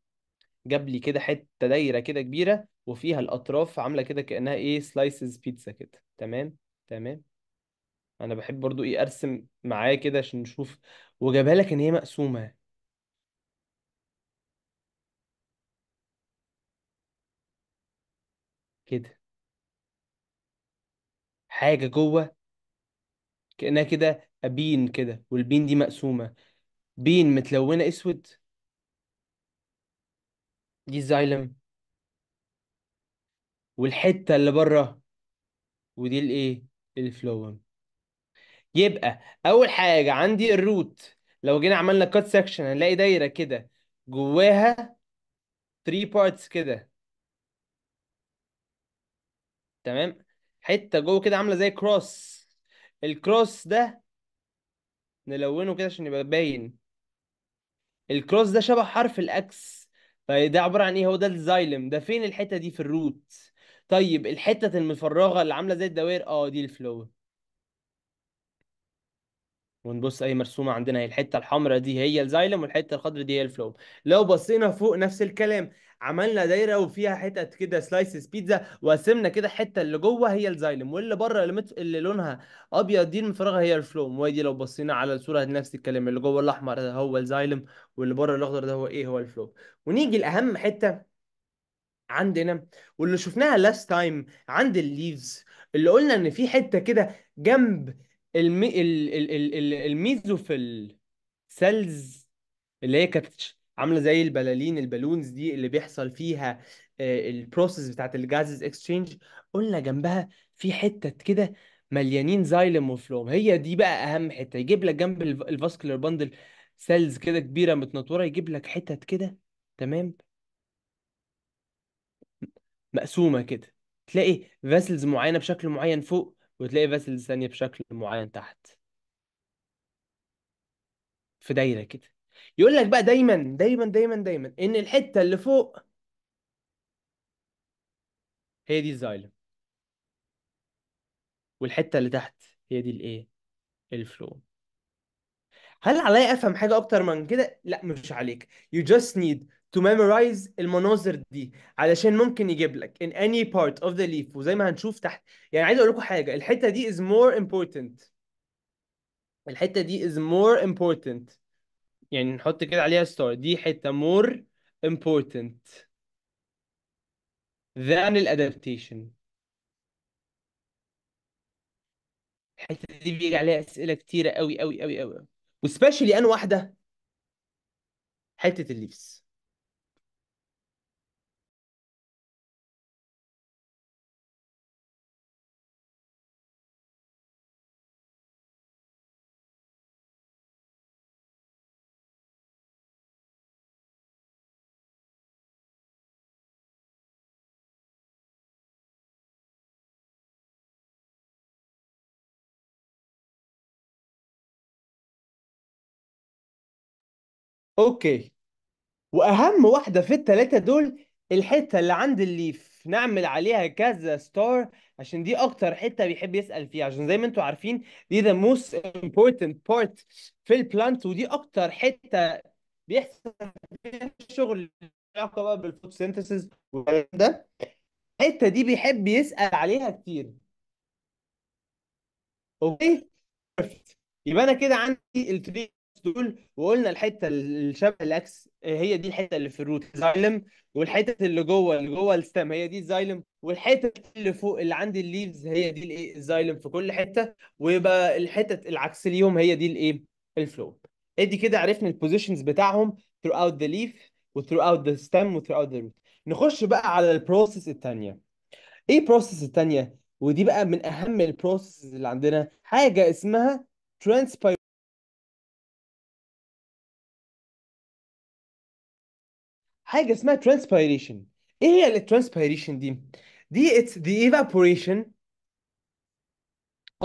جاب لي كده حته دايره كده كبيره وفيها الاطراف عامله كده كانها ايه سلايسز بيتزا كده تمام تمام انا بحب برضو ايه ارسم معاه كده عشان نشوف وجابها لك ان هي مقسومه كده حاجة جوه كأنها كده بين كده والبين دي مقسومة بين متلونة اسود دي الزايلم والحتة اللي بره ودي الايه الفلوم يبقى اول حاجة عندي الروت لو جينا عملنا كات سكشن هنلاقي دايرة كده جواها 3 بارتس كده تمام حته جوه كده عامله زي كروس الكروس ده نلونه كده عشان يبقى باين الكروس ده شبه حرف الاكس فده عباره عن ايه هو ده الزايلم ده فين الحته دي في الروت طيب الحته المفرغه اللي عامله زي الدوائر اه دي الفلو ونبص اي مرسومه عندنا هي الحته الحمراء دي هي الزايلم والحته الخضراء دي هي الفلو لو بصينا فوق نفس الكلام عملنا دايره وفيها حتت كده سلايسز بيتزا وقسمنا كده الحته اللي جوه هي الزايلم واللي بره اللي, مت... اللي لونها ابيض دي المفرغه هي الفلوم وادي لو بصينا على الصوره نفس الكلام اللي جوه الاحمر ده هو الزايلم واللي بره الاخضر ده هو ايه هو الفلوم ونيجي لاهم حته عندنا واللي شفناها لاست تايم عند الليفز اللي قلنا ان في حته كده جنب المي... ال... ال... ال... الميزوفيل سيلز اللي هي كانت عامله زي البلالين البالونز دي اللي بيحصل فيها آه، البروسيس بتاعت الجازز اكسشينج قلنا جنبها في حتت كده مليانين زايلم وفلوم هي دي بقى اهم حته يجيب لك جنب الفاسكولار باندل سيلز كده كبيره متنطوره يجيب لك حتت كده تمام مقسومه كده تلاقي فاسلز معينه بشكل معين فوق وتلاقي فاسلز ثانيه بشكل معين تحت في دايره كده يقول لك بقى دايما دايما دايما دايما ان الحته اللي فوق هي دي الزايلم والحته اللي تحت هي دي الايه الفلو هل عليا افهم حاجه اكتر من كده لا مش عليك you just need to memorize المناظر دي علشان ممكن يجيب لك in any part of the leaf وزي ما هنشوف تحت يعني عايز اقول لكم حاجه الحته دي is more important الحته دي is more important يعني نحط كده عليها ستار دي حتة more important than الادابتيشن الحتة دي بيجي عليها اسئلة كتيرة قوي قوي قوي قوي وسبيشلي انا واحدة حتة الليفز اوكي واهم واحده في التلاته دول الحته اللي عند الليف نعمل عليها كذا ستار عشان دي اكتر حته بيحب يسال فيها عشان زي ما انتم عارفين دي the most important part في البلانت ودي اكتر حته بيحصل فيها شغل علاقه بقى بالفوتوسينثيسيس والكلام ده الحته دي بيحب يسال عليها كتير اوكي يبقى انا كده عندي التريك دول وقلنا الحته الشبه الاكس هي دي الحته اللي في الروت زايلم والحته اللي جوه اللي جوه الستام هي دي الزايلم والحته اللي فوق اللي عند الليفز هي دي الايه الزايلم في كل حته ويبقى الحتت العكس ليهم هي دي الايه الفلو ادي كده عرفنا البوزيشنز بتاعهم ثرو اوت ذا ليف وثرو اوت ذا ستام وثرو اوت ذا روت نخش بقى على البروسيس الثانيه ايه البروسيس الثانيه ودي بقى من اهم البروسيس اللي عندنا حاجه اسمها ترانسبير حاجه اسمها ترانسبيريشن ايه هي الترانسبيريشن دي دي اتس the evaporation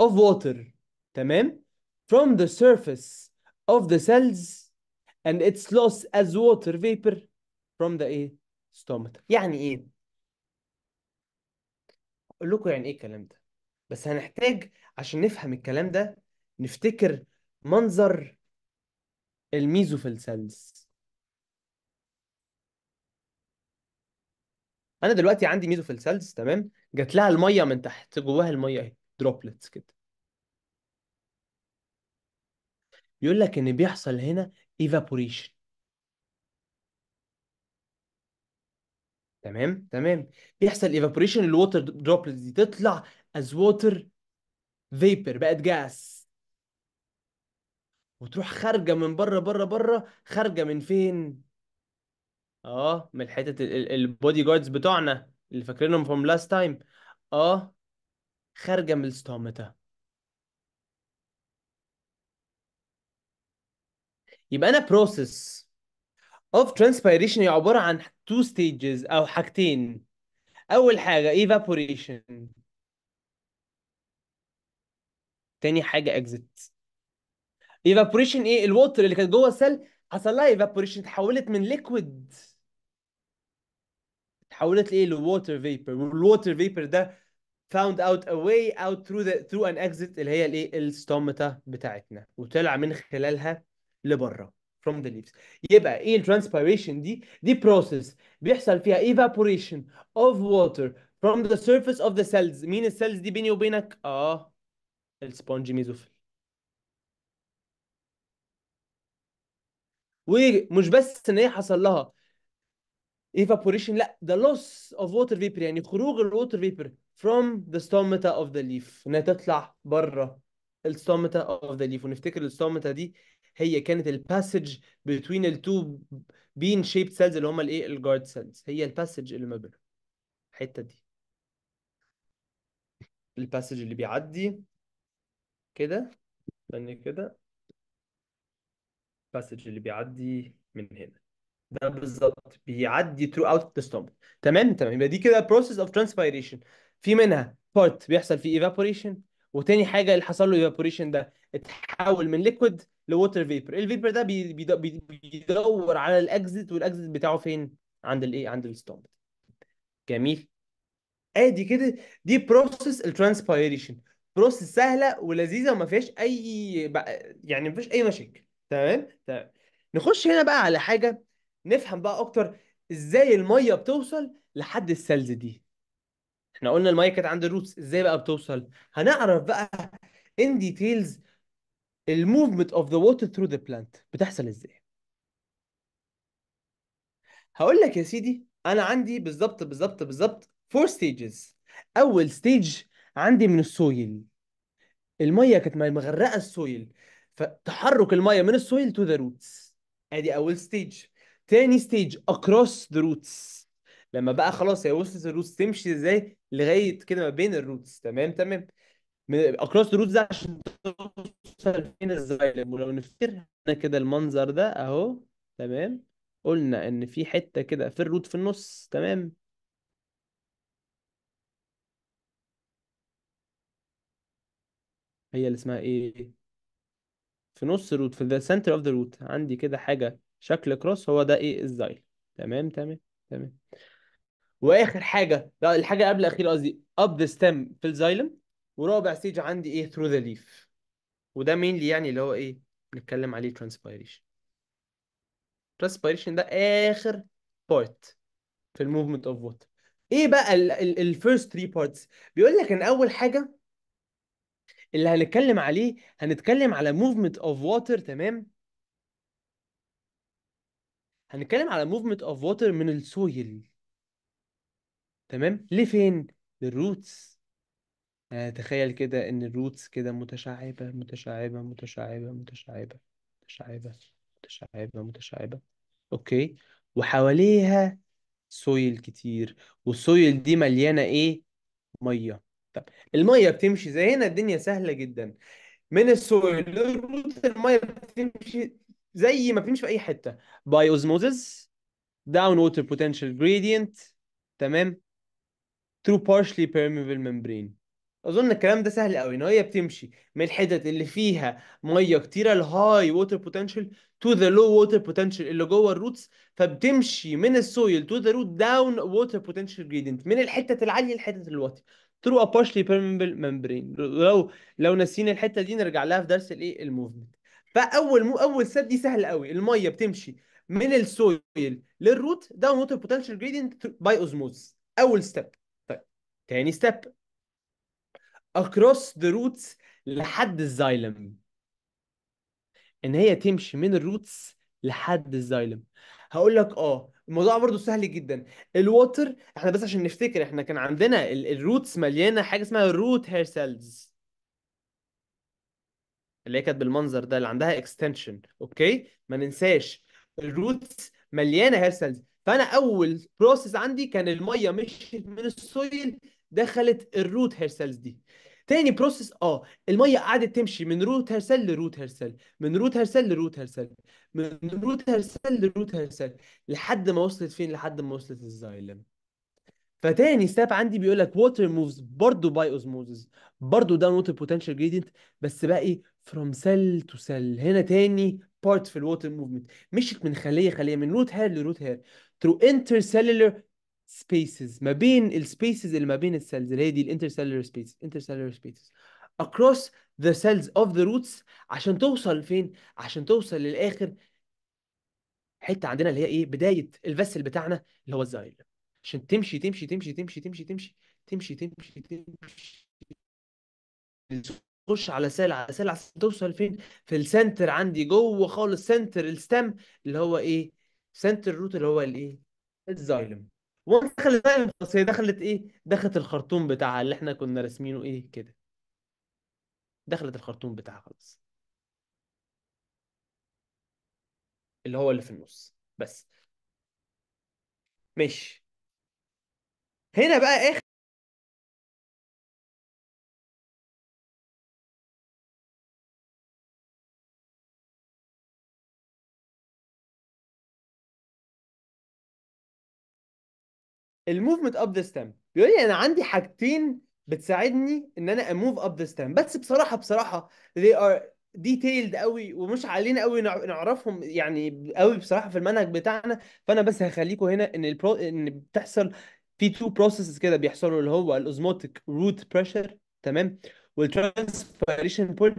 of water تمام from the surface of the cells and its loss as water vapor from the ايه stomach يعني ايه اقول لكم يعني ايه الكلام ده بس هنحتاج عشان نفهم الكلام ده نفتكر منظر الميزوفيل سيلز انا دلوقتي عندي ميزوفيل سيلز تمام جات لها الميه من تحت جواها الميه اهي دروبلتس كده بيقول لك ان بيحصل هنا ايفابوريشن تمام تمام بيحصل ايفابوريشن الووتر دروبلتس دي تطلع از ووتر فيبر بقت جاس وتروح خارجه من بره بره بره خارجه من فين اه من حتة البودي جاردز بتوعنا اللي فاكرينهم فروم لاست تايم اه خارجة من استهمتها يبقى انا process of transpiration هي عبارة عن two stages او حاجتين اول حاجة evaporation تاني حاجة exit evaporation ايه الووتر اللي كانت جوه السل حصل لها evaporation اتحولت من liquid تحولت لايه لووتر فيبر والووتر فيبر ده فاوند اوت ا واي اوت ثرو ذا ثرو ان اكزيت اللي هي الايه الستوماتا بتاعتنا وطلع من خلالها لبره from the leaves يبقى ايه الترانسبيريشن دي دي بروسيس بيحصل فيها evaporation of water from the surface of the cells مين السيلز دي بيني وبينك اه السبونج ميزوفيل ومش بس ان هي حصل لها evaporation لا the loss of water vapor يعني خروج ال water vapor from the stomata of the leaf انها تطلع بره ال stomata of the leaf ونفتكر ال stomata دي هي كانت ال passage between the two bean shaped cells اللي هم الايه guard cells هي ال passage اللي ما بينهم الحته دي ال passage اللي بيعدي كده استني كده passage اللي بيعدي من هنا ده بالظبط بيعدي ثرو اوت الستومك تمام تمام يبقى دي كده بروسيس اوف ترانسبيريشن في منها بارت بيحصل فيه ايفابوريشن وتاني حاجه اللي حصل له ايفابوريشن ده اتحول من ليكويد لووتر فيبر الفيبر ده بيدور على الاكزيت والاكزيت بتاعه فين عند الايه عند الستومك جميل ادي آه كده دي بروسيس الترانسبيريشن بروسيس سهله ولذيذه وما فيهاش اي يعني ما فيهاش اي مشاكل تمام تمام نخش هنا بقى على حاجه نفهم بقى اكتر ازاي الميه بتوصل لحد السيلز دي احنا قلنا الميه كانت عند الروتس ازاي بقى بتوصل هنعرف بقى ان ديتيلز الموفمنت اوف ذا ووتر ثرو ذا بلانت بتحصل ازاي هقول لك يا سيدي انا عندي بالظبط بالظبط بالظبط فور ستيجز اول ستيج عندي من السويل الميه كانت مغرقه السويل فتحرك الميه من السويل تو ذا روتس ادي اول ستيج تاني ستيج اكروس ذا روتس لما بقى خلاص هي وصلت الروتس تمشي ازاي لغايه كده ما بين الروتس تمام تمام اكروس ذا روتس ده عشان توصل فين الزايلم ولو نفتكر كده المنظر ده اهو تمام قلنا ان في حته كده في الروت في النص تمام هي اللي اسمها ايه في نص الروت في ذا سنتر اوف ذا روت عندي كده حاجه شكل كروس هو ده ايه الزايل تمام تمام تمام واخر حاجه لا الحاجه قبل الاخيره قصدي اب ذا ستيم في الزايلم ورابع ستيج عندي ايه ثرو ذا ليف وده مينلي يعني اللي هو ايه نتكلم عليه ترانسبيريشن ترانسبيريشن ده اخر بارت في الموفمنت اوف ووتر ايه بقى الفيرست ثري بارتس بيقول لك ان اول حاجه اللي هنتكلم عليه هنتكلم على موفمنت اوف ووتر تمام هنتكلم على موفمنت اوف ووتر من السويل تمام لفين للروتس آه، تخيل كده ان الروتس كده متشعبة متشعبة متشعبة متشعبة متشعبة متشعبة متشعبة اوكي وحواليها سويل كتير والسويل دي مليانة ايه مية طب المية بتمشي زي هنا الدنيا سهلة جدا من السويل للروتس المية بتمشي زي ما فيش في اي حته باي اوزموزس داون ووتر بوتنشال جريدينت تمام ثرو بارشلي بيرميبل ممبرين اظن الكلام ده سهل قوي ان هي بتمشي من الحتت اللي فيها ميه كتيره الهاي ووتر بوتنشال تو ذا لو ووتر بوتنشال اللي جوه الروتس فبتمشي من السويل تو ذا روت داون ووتر بوتنشال جريدينت من الحته العاليه لحته الواطيه ثرو ا بارشلي بيرميبل ممبرين لو لو نسينا الحته دي نرجع لها في درس الايه الموفمنت فاول مو اول ستيب دي سهله قوي الميه بتمشي من السويل للروت داون ووتر بوتنشال جريدينت باي اوزموز اول ستيب طيب تاني ستيب اكروس ذا روتس لحد الزايلم ان هي تمشي من الروتس لحد الزايلم هقول لك اه الموضوع برضه سهل جدا الووتر احنا بس عشان نفتكر احنا كان عندنا الروتس مليانه حاجه اسمها الروت هير سيلز اللي هي كانت بالمنظر ده اللي عندها اكستنشن اوكي ما ننساش الروتس مليانه هير سيلز فانا اول بروسيس عندي كان الميه مشيت من السويل دخلت الروت هير سيلز دي تاني بروسيس اه الميه قعدت تمشي من روت هير سيل لروت هير سيل من روت هير سيل لروت هير سيل من روت هير سيل لروت هير سيل لحد ما وصلت فين لحد ما وصلت الزايلم فتاني ستاب عندي بيقول لك ووتر موفز برضه باي اوزموزز برضه داون ووتر بوتنشال جريدينت بس بقى ايه فروم سيل تو سيل هنا تاني بارت في الووتر موفمنت مشيت من خليه خليه من روت هير لروت هير ثرو انتر سيلولر سبيسز ما بين السبيسز اللي ما بين السيلز اللي هي دي الانتر سيلولر سبيس انتر سيلولر سبيسز across the cells of the roots عشان توصل فين عشان توصل للاخر حته عندنا اللي هي ايه بدايه الفسل بتاعنا اللي هو الزايلم عشان تمشي تمشي تمشي تمشي تمشي تمشي تمشي تمشي تمشي تخش على سلعة على سلة توصل فين في السنتر عندي جوه خالص سنتر الستم اللي هو ايه سنتر روت اللي هو الايه الزايلم وانس دخل الزايلم خلاص هي دخلت ايه دخلت الخرطوم بتاعها اللي احنا كنا راسمينه ايه كده دخلت الخرطوم بتاعها خلاص اللي هو اللي في النص بس ماشي هنا بقى اخر الموفمنت اب ذا ستام بيقول لي انا عندي حاجتين بتساعدني ان انا اموف اب ذا ستام بس بصراحه بصراحه they are detailed قوي ومش علينا قوي نعرفهم يعني قوي بصراحه في المنهج بتاعنا فانا بس هخليكم هنا ان البرو... ان بتحصل في تو بروسيسز كده بيحصلوا اللي هو الاوزموتيك روت بريشر تمام والترانسبيريشن بول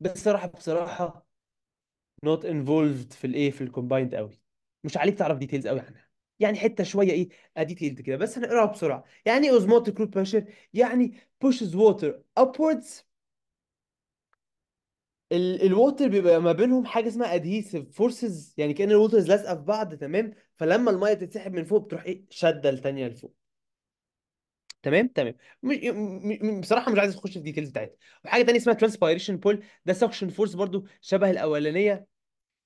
بصراحه بصراحه نوت انفولفد في الايه في الكومبايند قوي مش عليك تعرف ديتيلز قوي عنها يعني حته شويه ايه ديتيلد آه، كده بس هنقراها بسرعه يعني ايه اوزموتيك روت بريشر يعني بوشز ووتر ابوردز الووتر بيبقى ما بينهم حاجه اسمها ادهيسيف فورسز يعني كان الووترز لازقه في بعض تمام فلما الميه تتسحب من فوق بتروح ايه شاده الثانيه لفوق تمام تمام مش بصراحه مش عايز اخش في الديتيلز بتاعتها وحاجه تانية اسمها ترانسبيريشن بول ده سكشن فورس برضو شبه الاولانيه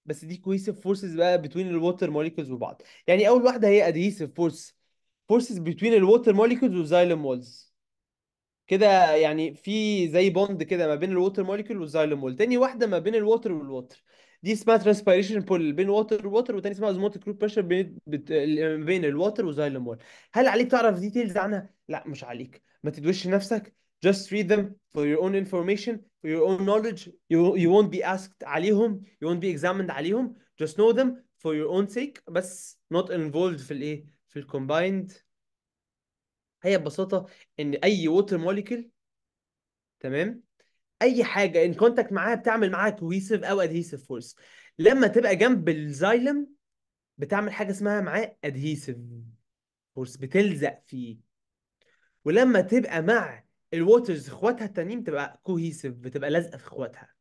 بس دي كويسيف فورسز بقى بتوين الووتر موليكولز وبعض يعني اول واحده هي ادهيسيف فورس فورسز بتوين الووتر موليكولز والزايلم والز كده يعني في زي بوند كده ما بين الووتر موليكول والزايلم وول تاني واحده ما بين الووتر والووتر دي اسمها ترانسبيريشن بول بين ووتر ووتر وتاني اسمها اوزموتيك كروب بريشر بين بت... بين الووتر وزايلم وول هل عليك تعرف ديتيلز عنها لا مش عليك ما تدوش نفسك just read them for your own information for your own knowledge you, you won't be asked عليهم you won't be examined عليهم just know them for your own sake بس not involved في الايه في الكومبايند هي ببساطه ان اي ووتر موليكيول تمام اي حاجه ان كونتاكت معاها بتعمل معاها كويسيف او ادهيسيف فورس لما تبقى جنب الزايلم بتعمل حاجه اسمها معاه ادهيسيف فورس بتلزق فيه ولما تبقى مع الووترز اخواتها التانيين بتبقى كوهيسيف بتبقى لازقه في اخواتها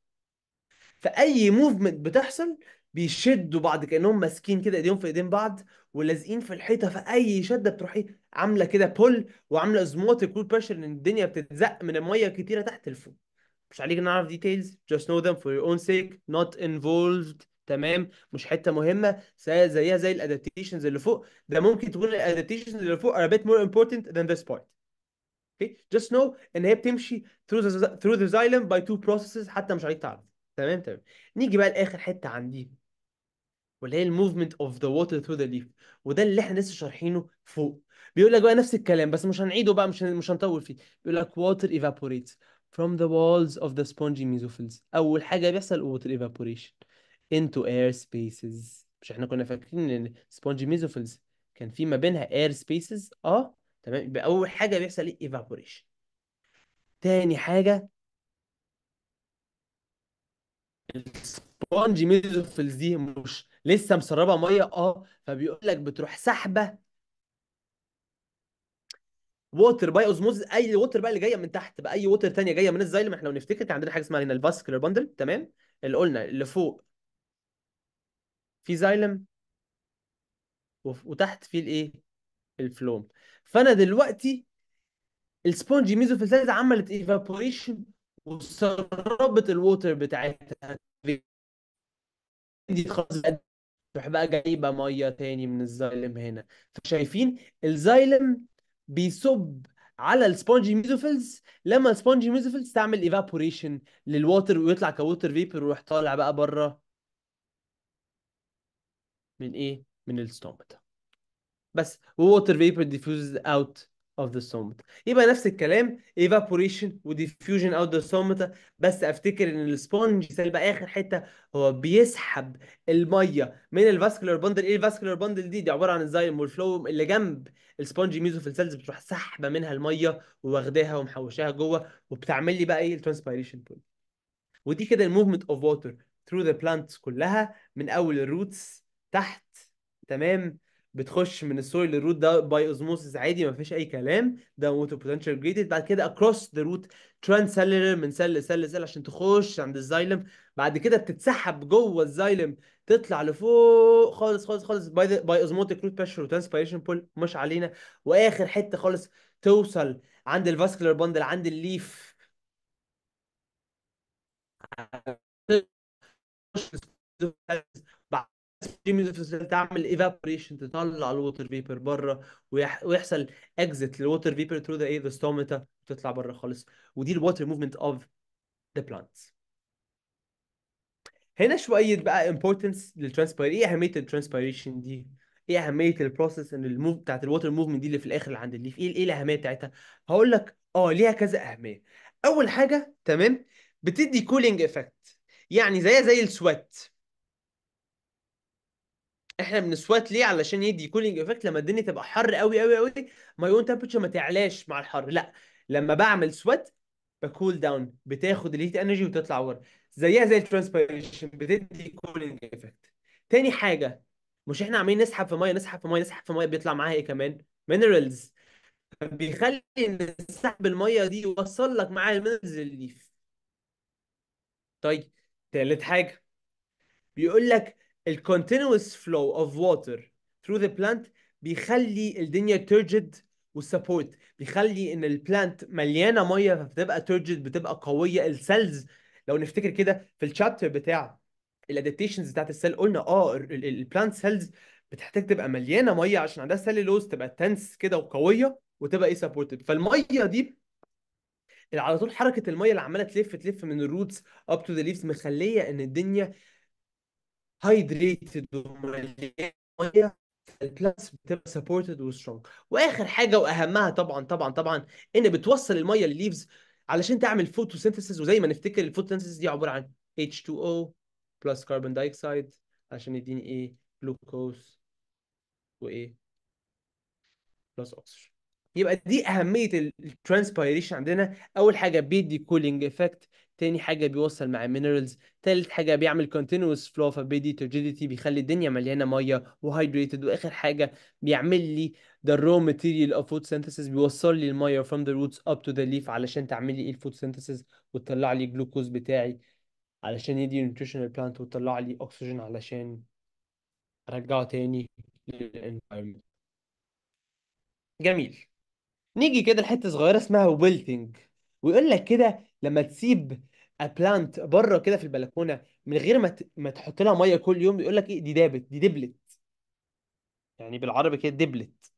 فاي موفمنت بتحصل بيشدوا بعض كانهم ماسكين كده ايديهم في ايدين بعض ولازقين في الحيطه فاي شده بتروحي عامله كده بول وعامله ازموات الكول بريشر ان الدنيا بتتزق من الميه كتيره تحت لفوق مش عليك نعرف ديتيلز just know them for your own sake not involved تمام مش حته مهمه زيها زي الادابتيشنز اللي فوق ده ممكن تكون الادابتيشنز اللي فوق are a bit more important than this part okay just know ان هي بتمشي through the through the xylem by two processes حتى مش عليك تعرف تمام تمام نيجي بقى لاخر حته عندي واللي هي الموفمنت اوف ذا ووتر ثرو ذا ليف وده اللي احنا لسه شارحينه فوق بيقول لك بقى نفس الكلام بس مش هنعيده بقى مش مش هنطول فيه بيقول لك water evaporates from the walls of the spongy mesophylls اول حاجه بيحصل water evaporation into air spaces مش احنا كنا فاكرين ان spongy mesophylls كان في ما بينها air spaces اه تمام يبقى اول حاجه بيحصل ايه evaporation تاني حاجه spongy ميزوفيلز دي مش لسه مسربه ميه اه فبيقول لك بتروح سحبه ووتر باي اوزموز اي ووتر بقى اللي جايه من تحت باي ووتر ثانيه جايه من الزايلم احنا لو نفتكر كان عندنا حاجه اسمها هنا الفاسكولار باندل تمام اللي قلنا اللي فوق في زايلم وتحت في الايه الفلوم فانا دلوقتي السبونجي ميزوفيلتاز عملت ايفابوريشن وسربت الووتر بتاعتها دي خلاص تروح بقى جايبه ميه تاني من الزايلم هنا فشايفين الزايلم بيصب على السبونجي ميزوفيلز لما السبونجي ميزوفيلز تعمل ايفابوريشن للووتر ويطلع كووتر فيبر ويروح طالع بقى بره من ايه من الستوماتا بس ووتر فيبر ديفيوز اوت of the summit يبقى نفس الكلام evaporation و diffusion of the summit بس افتكر ان السبونج سالبة اخر حته هو بيسحب الميه من الفاسكولار بندل ايه الفاسكولار بندل دي دي عباره عن الزايم والفلوم اللي جنب السبونج ميزوفيل سيلز بتروح سحبه منها الميه وواخداها ومحوشاها جوه وبتعمل لي بقى ايه الترانسبيريشن بول ودي كده الموفمنت اوف ووتر ثرو ذا بلانتس كلها من اول الروتس تحت تمام بتخش من السويل للروت ده باي اوزموسيس عادي ما فيش اي كلام ده ووتر بوتنشال جريدد بعد كده اكروس ذا روت ترانسلر من سل لسل لسل عشان تخش عند الزايلم بعد كده بتتسحب جوه الزايلم تطلع لفوق خالص خالص خالص باي باي اوزموتيك روت بريشر وترانسبيريشن بول مش علينا واخر حته خالص توصل عند الفاسكولار باندل عند الليف تعمل ايفابوريشن تطلع الووتر فيبر بره ويحصل اكزيت للووتر فيبر ثرو ذا ايه ذا ستوماتا تطلع بره خالص ودي الووتر موفمنت اوف ذا بلانتس هنا شويه بقى امبورتنس للترانسبير ايه اهميه الترانسبيريشن دي ايه اهميه البروسيس ان الموف بتاعت الووتر موفمنت دي اللي في الاخر اللي عند الليف إيه, ايه الاهميه بتاعتها هقول لك اه ليها كذا اهميه اول حاجه تمام بتدي كولينج افكت يعني زيها زي السويت احنا بنسوات ليه علشان يدي كولينج افكت لما الدنيا تبقى حر قوي قوي قوي ماي اون تمبرتشر ما تعلاش مع الحر لا لما بعمل سوات بكول داون بتاخد الهيت انرجي وتطلع ورا زيها زي الترانسبيريشن بتدي كولينج افكت تاني حاجه مش احنا عمالين نسحب في ميه نسحب في ميه نسحب في ميه بيطلع معاها ايه كمان مينرالز بيخلي ان سحب الميه دي يوصل لك معاها المينرالز للليف طيب تالت حاجه بيقول لك الكونتينوس فلو اوف ووتر ثرو ذا بلانت بيخلي الدنيا ترجد وسبورت بيخلي ان البلانت مليانه ميه فبتبقى ترجد بتبقى قويه السيلز لو نفتكر كده في الشابتر بتاع الادابتيشنز بتاعت السيل قلنا اه البلانت سيلز بتحتاج تبقى مليانه ميه عشان عندها سيلولوز تبقى تنس كده وقويه وتبقى ايه سبورتد فالميه دي على طول حركه الميه اللي عماله تلف تلف من الروتس اب تو ذا ليفز مخليه ان الدنيا هايدريتد ومليان ميه البلانتس بتبقى سبورتد وسترونج واخر حاجه واهمها طبعا طبعا طبعا ان بتوصل الميه لليفز علشان تعمل فوتو فوتوسينثيسيس وزي ما نفتكر الفوتو الفوتوسينثيسيس دي عباره عن H2O بلس كربون دايكسايد عشان يديني ايه جلوكوز وايه بلس اكسجين يبقى دي اهميه الترانسبيريشن عندنا اول حاجه بيدي كولينج افكت تاني حاجه بيوصل مع مينرالز تالت حاجه بيعمل كونتينوس فلو فبيدي ترجيديتي بيخلي الدنيا مليانه ميه وهايدريتد واخر حاجه بيعمل لي raw material ماتيريال اوف synthesis بيوصل لي الميه فروم ذا روتس اب تو ذا ليف علشان تعمل لي ايه synthesis وتطلع لي جلوكوز بتاعي علشان يدي نيوتريشنال بلانت وتطلع لي اكسجين علشان ارجعه تاني للانفايرمنت جميل نيجي كده لحته صغيره اسمها ويلتنج ويقول لك كده لما تسيب بلانت بره كده في البلكونه من غير ما ما تحط لها ميه كل يوم يقول لك ايه دي دابت دي دبلت يعني بالعربي كده دبلت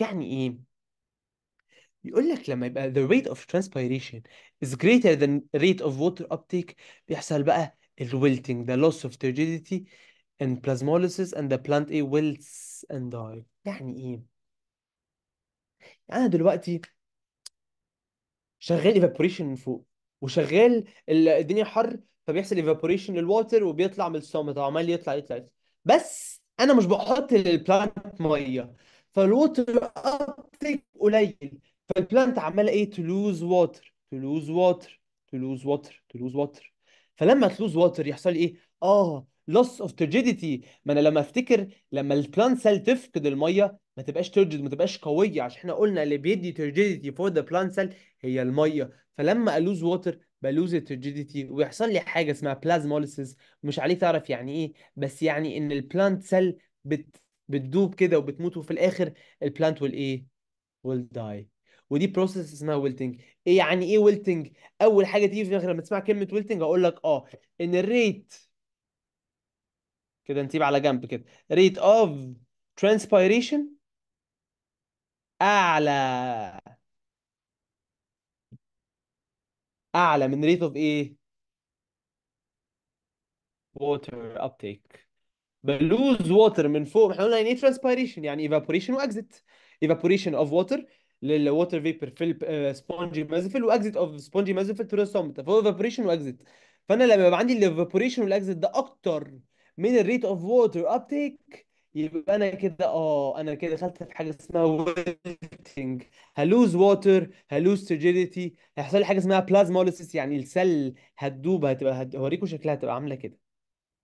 يعني ايه يقول لك لما يبقى the rate of transpiration is greater than rate of water uptake بيحصل بقى ال wilting the loss of turgidity and plasmolysis and the plant a wilts and die يعني ايه يعني انا دلوقتي شغال ايفابوريشن من فوق وشغال الدنيا حر فبيحصل ايفابوريشن للواتر وبيطلع من السمك عمال يطلع يطلع, يطلع. بس انا مش بحط للبلانت ميه فالووتر ابتيك قليل فالبلانت عماله ايه تلوز ووتر تلوز ووتر تلوز ووتر تلوز ووتر فلما تلوز ووتر يحصل ايه اه لوس اوف turgidity ما انا لما افتكر لما البلانت سيل تفقد الميه ما تبقاش ترجد ما تبقاش قويه عشان احنا قلنا اللي بيدي ترجيديتي فور ذا بلانت سيل هي الميه فلما الوز ووتر بلوز الترجيديتي ويحصل لي حاجه اسمها بلازموليسيس مش عليه تعرف يعني ايه بس يعني ان البلانت سيل بت بتدوب كده وبتموت وفي الاخر البلانت ويل ايه؟ ويل داي ودي بروسيس اسمها ويلتنج ايه يعني ايه ويلتنج اول حاجه تيجي في الاخر لما تسمع كلمه ويلتنج هقول لك اه ان الريت كده نسيب على جنب كده ريت اوف ترانسبيريشن اعلى اعلى من ريت اوف ايه ووتر ابتيك بلوز ووتر من فوق احنا قلنا يعني ايه ترانسبيريشن يعني ايفابوريشن واكزيت ايفابوريشن اوف ووتر للووتر فيبر في سبونجي مازفل واكزيت اوف سبونجي مازفل تو السومت فهو ايفابوريشن واكزيت فانا لما يبقى عندي الايفابوريشن والاكزيت ده اكتر من الريت اوف ووتر ابتيك يبقى انا كده اه انا كده دخلت في حاجه اسمها ويتنج هلوز ووتر هلوز سيرجيديتي هيحصل لي حاجه اسمها بلازموليسيس يعني السل هتدوب هتبقى هد... هوريكم شكلها هتبقى عامله كده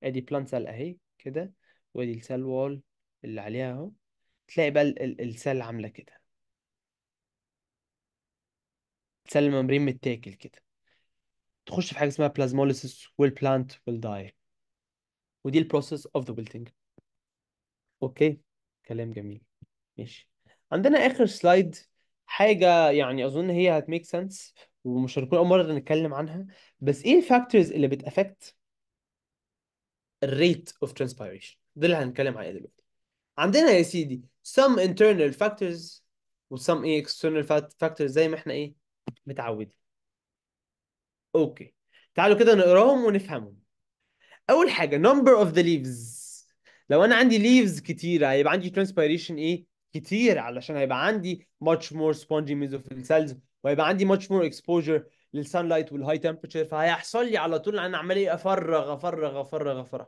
ادي بلان سل اهي كده وادي السل وول اللي عليها اهو تلاقي بقى ال... السل عامله كده سل الممرين متاكل كده تخش في حاجه اسمها بلازموليسيس والبلانت داي ودي البروسيس اوف ذا wilting اوكي كلام جميل ماشي عندنا اخر سلايد حاجه يعني اظن هي هتميك سنس ومش هنكون اول مره نتكلم عنها بس ايه الفاكتورز اللي بتافكت الريت اوف ترانسبيريشن ده اللي هنتكلم عليه دلوقتي عندنا يا سيدي some internal factors و some ايه external factors زي ما احنا ايه متعودين اوكي تعالوا كده نقراهم ونفهمهم اول حاجه number of the leaves لو انا عندي ليفز كتير هيبقى عندي ترانسبيريشن ايه كتير علشان هيبقى عندي ماتش مور سبونجي ميزوفيل سيلز وهيبقى عندي ماتش مور اكسبوجر للسان لايت والهاي تمبرتشر فهيحصل لي على طول انا عمال ايه افرغ افرغ افرغ افرغ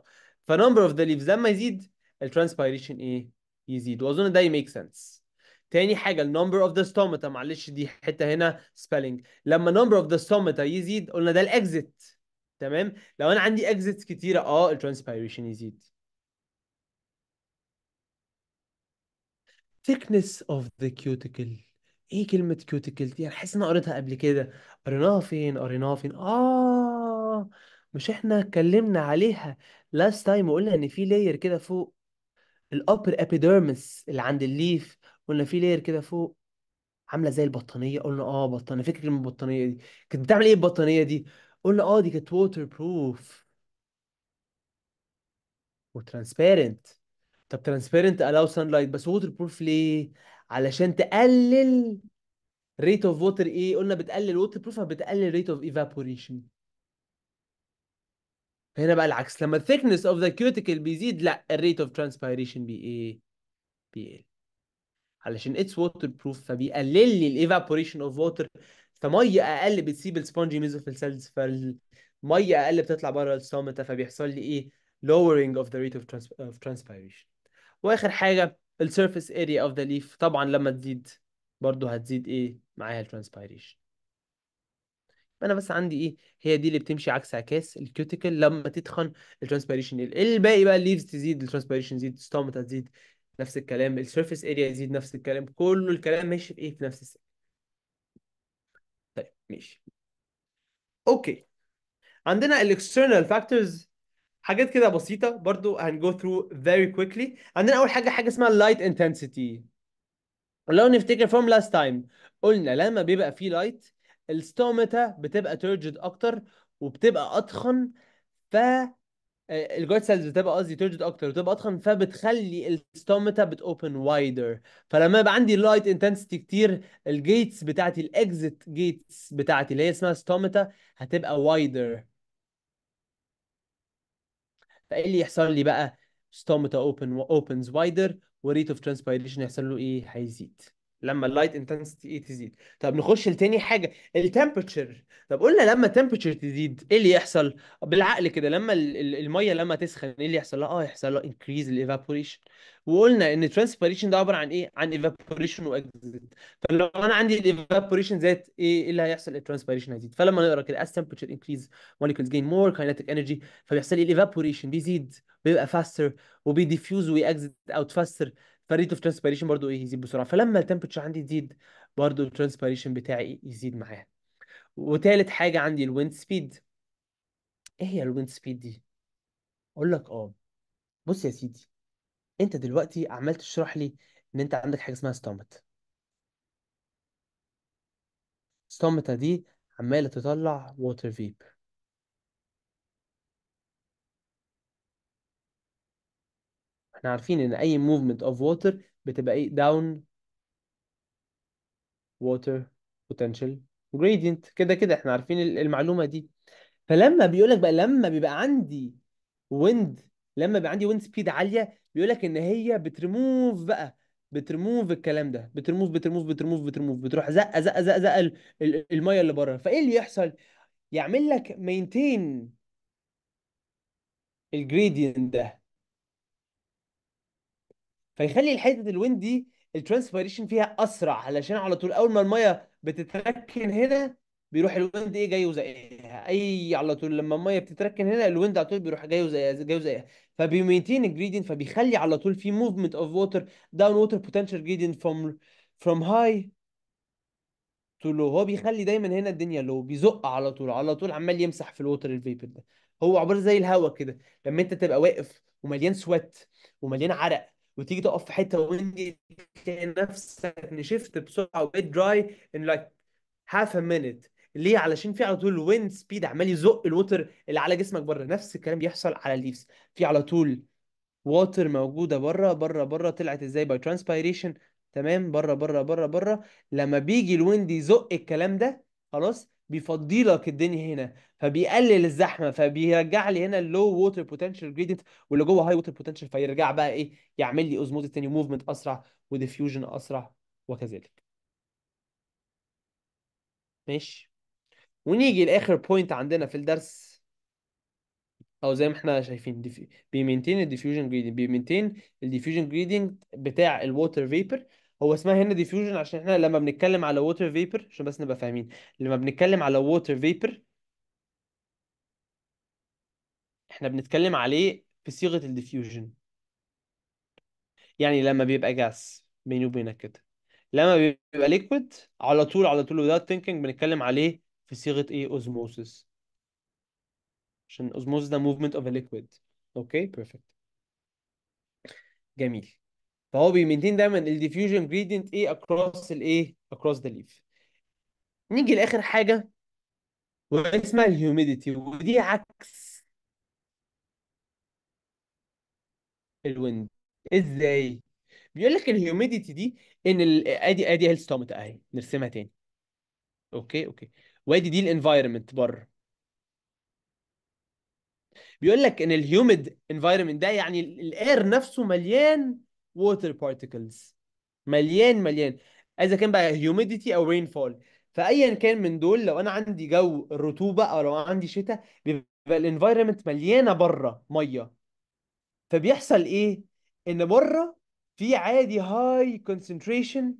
فنمبر اوف ذا ليفز لما يزيد الترانسبيريشن ايه يزيد واظن ده يميك سنس تاني حاجه النمبر اوف ذا ستوماتا معلش دي حته هنا سبيلنج لما نمبر اوف ذا ستوماتا يزيد قلنا ده الاكزيت تمام لو انا عندي اكزيتس كتيره اه الترانسبيريشن يزيد thickness of the cuticle ايه كلمة كيوتيكل دي انا حاسس اني قريتها قبل كده قريناها فين قريناها فين اه مش احنا اتكلمنا عليها last time وقلنا ان في لاير كده فوق الابر epidermis اللي عند الليف قلنا في لاير كده فوق عامله زي البطانيه قلنا اه بطانيه فكرة كلمه البطانيه دي كانت بتعمل ايه البطانيه دي قلنا اه دي كانت ووتر بروف وترانسبيرنت طب ترانسبيرنت الاو سان لايت بس ووتر بروف ليه علشان تقلل ريت اوف ووتر ايه قلنا بتقلل ووتر بروف فبتقلل ريت اوف ايفابوريشن هنا بقى العكس لما الثيكنس اوف ذا كيوتيكل بيزيد لا الريت اوف ترانسبيريشن بي ايه بيقل علشان اتس ووتر بروف فبيقلل لي الايفابوريشن اوف ووتر فميه اقل بتسيب السبونجي ميزوفيل سيلز فالميه اقل بتطلع بره الصامته فبيحصل لي ايه lowering of the rate of, trans of transpiration واخر حاجه السيرفيس اريا اوف ذا ليف طبعا لما تزيد برضو هتزيد ايه معاها الترانسبيريشن انا بس عندي ايه هي دي اللي بتمشي عكس عكاس الكيوتيكل لما تتخن الترانسبيريشن الباقي بقى الليفز تزيد الترانسبيريشن تزيد الستومات تزيد نفس الكلام السيرفيس اريا يزيد نفس الكلام كل الكلام ماشي في ايه في نفس السنة. طيب ماشي اوكي عندنا الاكسترنال فاكتورز حاجات كده بسيطة برضو هنجو ثرو very quickly عندنا أول حاجة حاجة اسمها light intensity لو نفتكر from last time قلنا لما بيبقى فيه light الستوماتا بتبقى turgid أكتر وبتبقى اضخم ف آه، الجويد سيلز بتبقى قصدي ترجد اكتر وتبقى اضخم فبتخلي الستوماتا بتوبن وايدر فلما يبقى عندي لايت انتنسيتي كتير الجيتس بتاعتي الاكزيت جيتس بتاعتي اللي هي اسمها ستوماتا هتبقى وايدر فايه اللي يحصل لي بقى ستوماتا اوبن اوبنز وايدر وريت اوف ترانسبيريشن يحصل له ايه هيزيد لما اللايت انتنسيتي ايه تزيد طب نخش لتاني حاجه التمبرتشر طب قلنا لما التمبرتشر تزيد ايه اللي يحصل بالعقل كده لما الميه لما تسخن ايه اللي يحصل لها اه يحصل لها انكريز الايفابوريشن وقلنا ان الترانسبيريشن ده عباره عن ايه عن ايفابوريشن واكزيت فلو انا عندي الايفابوريشن زاد ايه اللي هيحصل الترانسبيريشن هيزيد فلما نقرا كده as temperature increase molecules gain more kinetic energy فبيحصل لي الايفابوريشن بيزيد بيبقى faster وبيديفيوز ويأكزيت اوت faster فريت اوف ترانسبيريشن برضو ايه يزيد بسرعه فلما التمبرتشر عندي تزيد برضو الترانسبيريشن بتاعي يزيد معاها وتالت حاجه عندي الويند سبيد ايه هي الويند سبيد دي اقول لك اه بص يا سيدي انت دلوقتي عمال تشرح لي ان انت عندك حاجه اسمها ستومت ستومتا دي عماله تطلع ووتر فيبر احنا عارفين ان اي movement of water بتبقى ايه down water potential gradient كده كده احنا عارفين المعلومة دي فلما بيقول لك بقى لما بيبقى عندي wind لما بيبقى عندي wind speed عالية بيقول لك ان هي بترموف بقى بترموف الكلام ده بترموف بترموف بترموف بتريموف بتروح زقه زقه زقه زقه الميه اللي بره فايه اللي يحصل؟ يعمل لك مينتين الجريدينت ده فيخلي الحته الويند دي الترانسبيريشن فيها اسرع علشان على طول اول ما الميه بتتركن هنا بيروح الويند ايه جاي وزقها اي على طول لما الميه بتتركن هنا الويند على طول بيروح جاي وزقها جاي وزقها فبيمينتين الجريدينت فبيخلي على طول في موفمنت اوف ووتر داون ووتر بوتنشال جريدينت فروم فروم هاي تو لو هو بيخلي دايما هنا الدنيا لو بيزق على طول على طول عمال يمسح في الووتر الفيبر ده هو عباره زي الهواء كده لما انت تبقى واقف ومليان سوات ومليان عرق وتيجي تقف في حته ويندي نفسك نشفت بسرعه وبيت دراي ان لايك هاف ا مينيت ليه علشان في على طول ويند سبيد عمال يزق الوتر اللي على جسمك بره نفس الكلام بيحصل على الليفز في على طول ووتر موجوده بره بره بره طلعت ازاي باي ترانسبيريشن تمام بره بره بره بره لما بيجي الويند يزق الكلام ده خلاص بيفضي لك الدنيا هنا فبيقلل الزحمه فبيرجع لي هنا اللو ووتر بوتنشال جريدنت واللي جوه هاي ووتر بوتنشال فيرجع بقى ايه يعمل لي اوزموتيك تاني موفمنت اسرع وديفيوجن اسرع وكذلك ماشي ونيجي لاخر بوينت عندنا في الدرس او زي ما احنا شايفين بيمينتين الديفيوجن جريدنت بيمينتين الديفيوجن جريدنت بتاع الووتر فيبر هو اسمها هنا ديفيوجن عشان احنا لما بنتكلم على ووتر فيبر عشان بس نبقى فاهمين لما بنتكلم على ووتر فيبر احنا بنتكلم عليه في صيغه الديفيوجن يعني لما بيبقى جاس بيني وبينك كده لما بيبقى ليكويد على طول على طول without thinking بنتكلم عليه في صيغة ايه اوزموسس عشان اوزموسيس ده movement of a liquid اوكي okay, بيرفكت جميل فهو بيمنتين دايما الديفيوجن جريدينت ايه اكروس الايه اكروس ذا ليف نيجي لاخر حاجه واسمها اسمها الهيوميديتي ودي عكس الويند ازاي بيقول لك الهيوميديتي دي ان ال... ادي ادي هيلستومت اهي نرسمها تاني اوكي اوكي وادي دي الانفايرمنت بره بيقول لك ان الهيوميد انفايرمنت ده يعني الاير نفسه مليان ووتر بارتيكلز مليان مليان اذا كان بقى هيوميديتي او رين فول فايا كان من دول لو انا عندي جو الرطوبه او لو عندي شتاء بيبقى الانفايرمنت مليانه بره ميه فبيحصل ايه ان بره في عادي هاي كونسنتريشن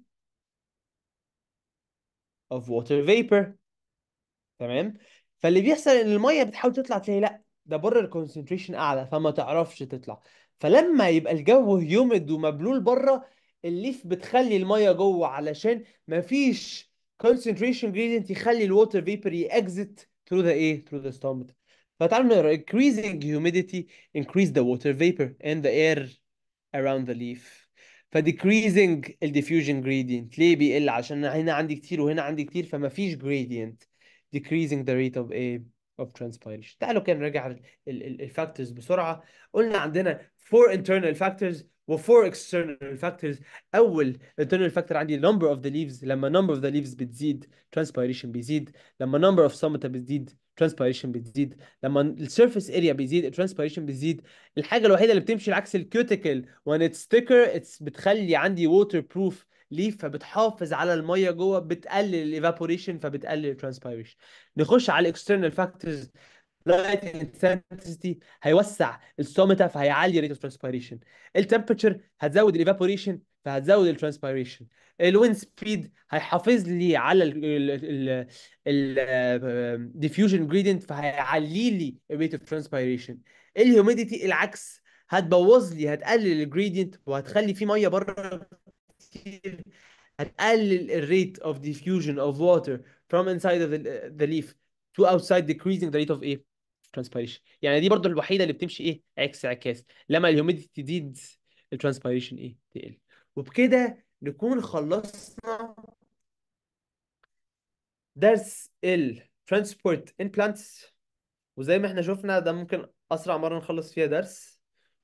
اوف ووتر فيبر تمام فاللي بيحصل ان الميه بتحاول تطلع تلاقي لا ده بره الكونسنتريشن اعلى فما تعرفش تطلع فلما يبقى الجو هيومد ومبلول بره الليف بتخلي الميه جوه علشان مفيش concentration gradient يخلي الووتر فيبر يأكزت through the ايه through the stomach فتعالوا نقرا increasing humidity increase the water vapor and the air around the leaf فديكريزنج الديفيوجن gradient ليه بيقل عشان هنا عندي كتير وهنا عندي كتير فمفيش gradient decreasing the rate of ايه of transpiration تعالوا كده نرجع الفاكتورز بسرعه قلنا عندنا four internal factors و four external factors اول internal factor عندي number of the leaves لما number of the leaves بتزيد transpiration بيزيد لما number of summit بتزيد transpiration بتزيد لما surface area بيزيد transpiration بتزيد الحاجه الوحيده اللي بتمشي العكس الكيوتيكل when it's thicker it's بتخلي عندي waterproof ليه فبتحافظ على الميه جوه بتقلل الايفابوريشن فبتقلل الترانسبيريشن نخش على الاكسترنال فاكتورز لايت انتنسيتي هيوسع السوميتا فهيعلي ريت الترانسبيريشن التمبرتشر هتزود الايفابوريشن فهتزود الترانسبيريشن الويند سبيد هيحافظ لي على الديفيوجن جريدينت آه، فهيعلي لي الريت اوف ترانسبيريشن الهيوميديتي العكس هتبوظ لي هتقلل الجريدينت وهتخلي فيه ميه بره كتير هتقلل الريت اوف diffusion اوف واتر from inside of the, the leaf to outside decreasing the rate of ايه transpiration يعني دي برضو الوحيده اللي بتمشي ايه عكس عكاس لما الهيوميديتي تزيد الترانسبيريشن ايه تقل وبكده نكون خلصنا درس transport in plants وزي ما احنا شفنا ده ممكن اسرع مره نخلص فيها درس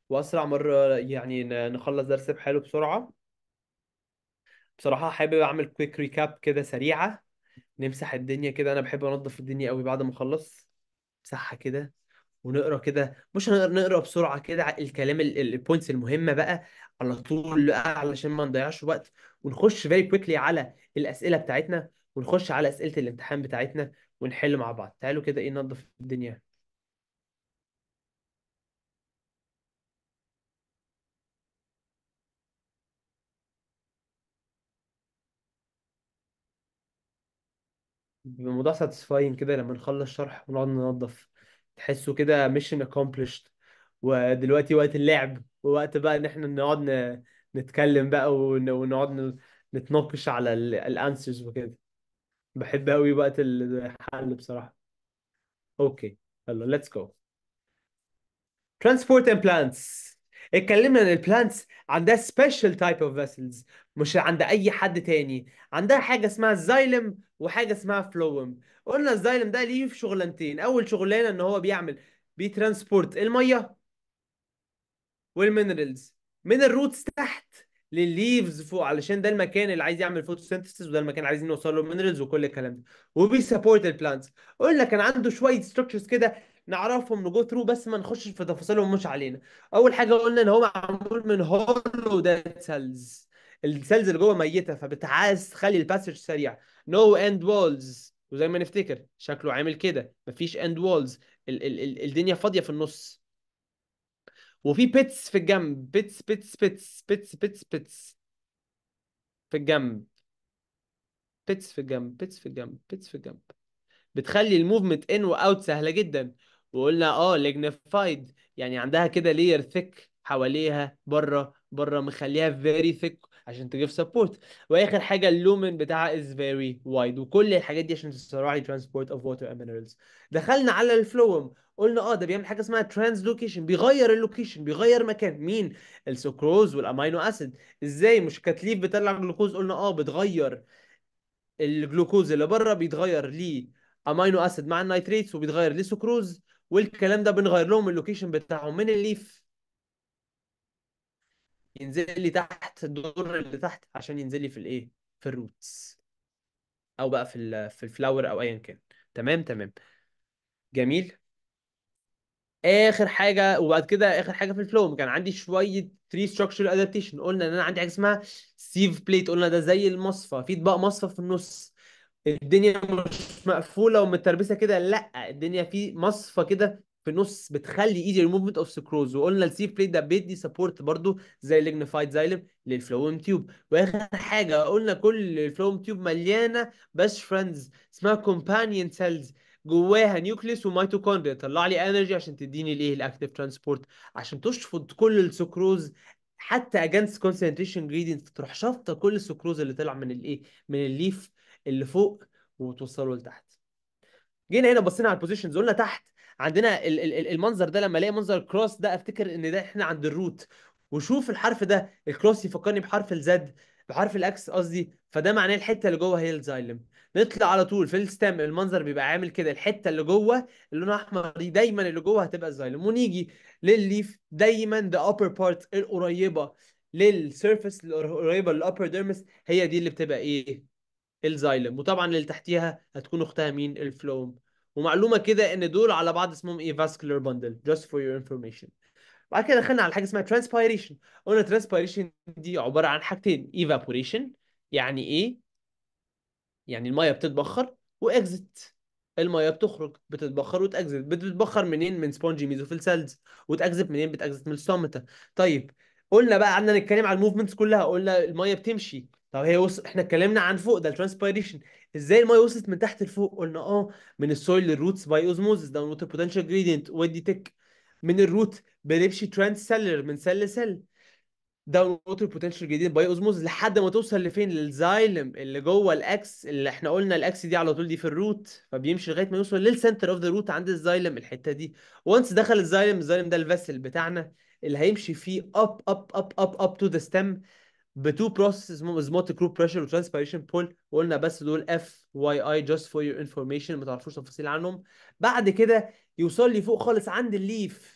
واسرع مره يعني نخلص درس بحاله بسرعه بصراحة حابب أعمل كويك ريكاب كده سريعة نمسح الدنيا كده أنا بحب أنظف الدنيا قوي بعد ما أخلص مسحها كده ونقرا كده مش هنقرا نقرا بسرعه كده الكلام البوينتس المهمه بقى على طول علشان ما نضيعش وقت ونخش فيري كويكلي على الاسئله بتاعتنا ونخش على اسئله الامتحان بتاعتنا ونحل مع بعض تعالوا كده ايه ننظف الدنيا الموضوع ساتسفاين كده لما نخلص شرح ونقعد ننظف تحسه كده ميشن accomplished ودلوقتي وقت اللعب ووقت بقى ان احنا نقعد نتكلم بقى ونقعد نتناقش على الانسرز وكده بحب قوي وقت الحل بصراحة اوكي يلا ليتس جو ترانسبورت اند بلانتس اتكلمنا ان البلانتس عندها سبيشال تايب اوف فيسلز مش عند اي حد تاني عندها حاجه اسمها الزايلم وحاجه اسمها فلوم قلنا الزايلم ده ليه في شغلانتين اول شغلانه ان هو بيعمل بيترانسبورت الميه والمينرالز من الروتس تحت للليفز فوق علشان ده المكان اللي عايز يعمل فوتوسينثيسيس وده المكان اللي عايزين نوصل له مينرالز وكل الكلام ده وبيسبورت البلانتس قلنا كان عنده شويه ستراكشرز كده نعرفهم نجو ثرو بس ما نخشش في تفاصيلهم مش علينا اول حاجه قلنا ان هو معمول من هولو ديد سيلز السيلز اللي جوه ميته فبتعاز تخلي الباسج سريع نو اند وولز وزي ما نفتكر شكله عامل كده مفيش اند ال- الدنيا فاضيه في النص وفي بيتس في الجنب بيتس بيتس بيتس بيتس بيتس بيتس في الجنب بيتس في الجنب بيتس في الجنب بيتس في الجنب بتخلي الموفمنت ان واوت سهله جدا وقلنا اه ليجنيفايد يعني عندها كده لير ثيك حواليها بره بره مخليها فيري ثيك عشان تجيب سبورت واخر حاجه اللومن بتاعها از فيري وايد وكل الحاجات دي عشان تسرعي ترانسبورت اوف ووتر اند دخلنا على الفلوم قلنا اه ده بيعمل حاجه اسمها لوكيشن بيغير اللوكيشن بيغير مكان مين السكروز والامينو اسيد ازاي مش كتليف بتطلع جلوكوز قلنا اه بتغير الجلوكوز اللي بره بيتغير ليه امينو اسيد مع النيتريتس وبيتغير لسكروز والكلام ده بنغير لهم اللوكيشن بتاعهم من الليف ينزل لي تحت الدور اللي تحت عشان ينزل لي في الايه في الروتس او بقى في في الفلاور او ايا كان تمام تمام جميل اخر حاجه وبعد كده اخر حاجه في الفلو كان عندي شويه تري ستراكشر ادابتيشن قلنا ان انا عندي حاجه اسمها سيف بليت قلنا ده زي المصفى في اطباق مصفى في النص الدنيا مش مقفوله ومتربسه كده لا الدنيا في مصفه كده في النص بتخلي ايزي موفمنت اوف سكروز وقلنا السي بليت ده بيدي سبورت برضو زي الليجنيفايد زايلم للفلوم تيوب واخر حاجه قلنا كل الفلوم تيوب مليانه بس فريندز اسمها كومبانيون سيلز جواها نيوكليس وميتوكوندريا تطلع لي انرجي عشان تديني الايه الاكتيف ترانسبورت عشان تشفط كل السكروز حتى اجينست كونسنتريشن جريدينت تروح شافطه كل السكروز اللي طلع من الايه من الليف اللي فوق وتوصله لتحت جينا هنا بصينا على البوزيشنز قلنا تحت عندنا المنظر ده لما الاقي منظر الكروس ده افتكر ان ده احنا عند الروت وشوف الحرف ده الكروس يفكرني بحرف الزد بحرف الاكس قصدي فده معناه الحته اللي جوه هي الزايلم نطلع على طول في الستام المنظر بيبقى عامل كده الحته اللي جوه اللون احمر دي دايما اللي جوه هتبقى الزايلم ونيجي للليف دايما ذا upper بارت القريبه للسيرفيس القريبه للابر ديرمس هي دي اللي بتبقى ايه الزايلم وطبعا اللي تحتيها هتكون اختها مين الفلوم ومعلومه كده ان دول على بعض اسمهم ايه vascular bundle جاست فور يور انفورميشن بعد كده دخلنا على حاجه اسمها ترانسبيريشن قلنا ترانسبيريشن دي عباره عن حاجتين ايفابوريشن يعني ايه يعني الميه بتتبخر واكزت الميه بتخرج بتتبخر وتأكزت بتتبخر منين من سبونجي ميزوفيل سيلز وتأكزت منين بتأكزت من الستومتا طيب قلنا بقى قعدنا نتكلم على الموفمنتس كلها قلنا الميه بتمشي طب هي وص... احنا اتكلمنا عن فوق ده الترانسبيريشن ازاي الميه وصلت من تحت لفوق قلنا اه من السويل للروتس باي اوزموزس داون ووتر بوتنشال جريدينت ودي تك من الروت بنمشي ترانس سيلر من سيل لسل داون ووتر بوتنشال جريدينت باي اوزموزس لحد ما توصل لفين للزايلم اللي جوه الاكس اللي احنا قلنا الاكس دي على طول دي في الروت فبيمشي لغايه ما يوصل للسنتر اوف ذا روت عند الزايلم الحته دي وانس دخل الزايلم الزايلم ده الفاسل بتاعنا اللي هيمشي فيه اب اب اب اب اب تو ذا ستم بتو بروسيس ازموتيك روب بريشر وترانسبيريشن بول وقلنا بس دول اف واي اي جاست فور يور انفورميشن ما تعرفوش تفاصيل عنهم بعد كده يوصل لي فوق خالص عند الليف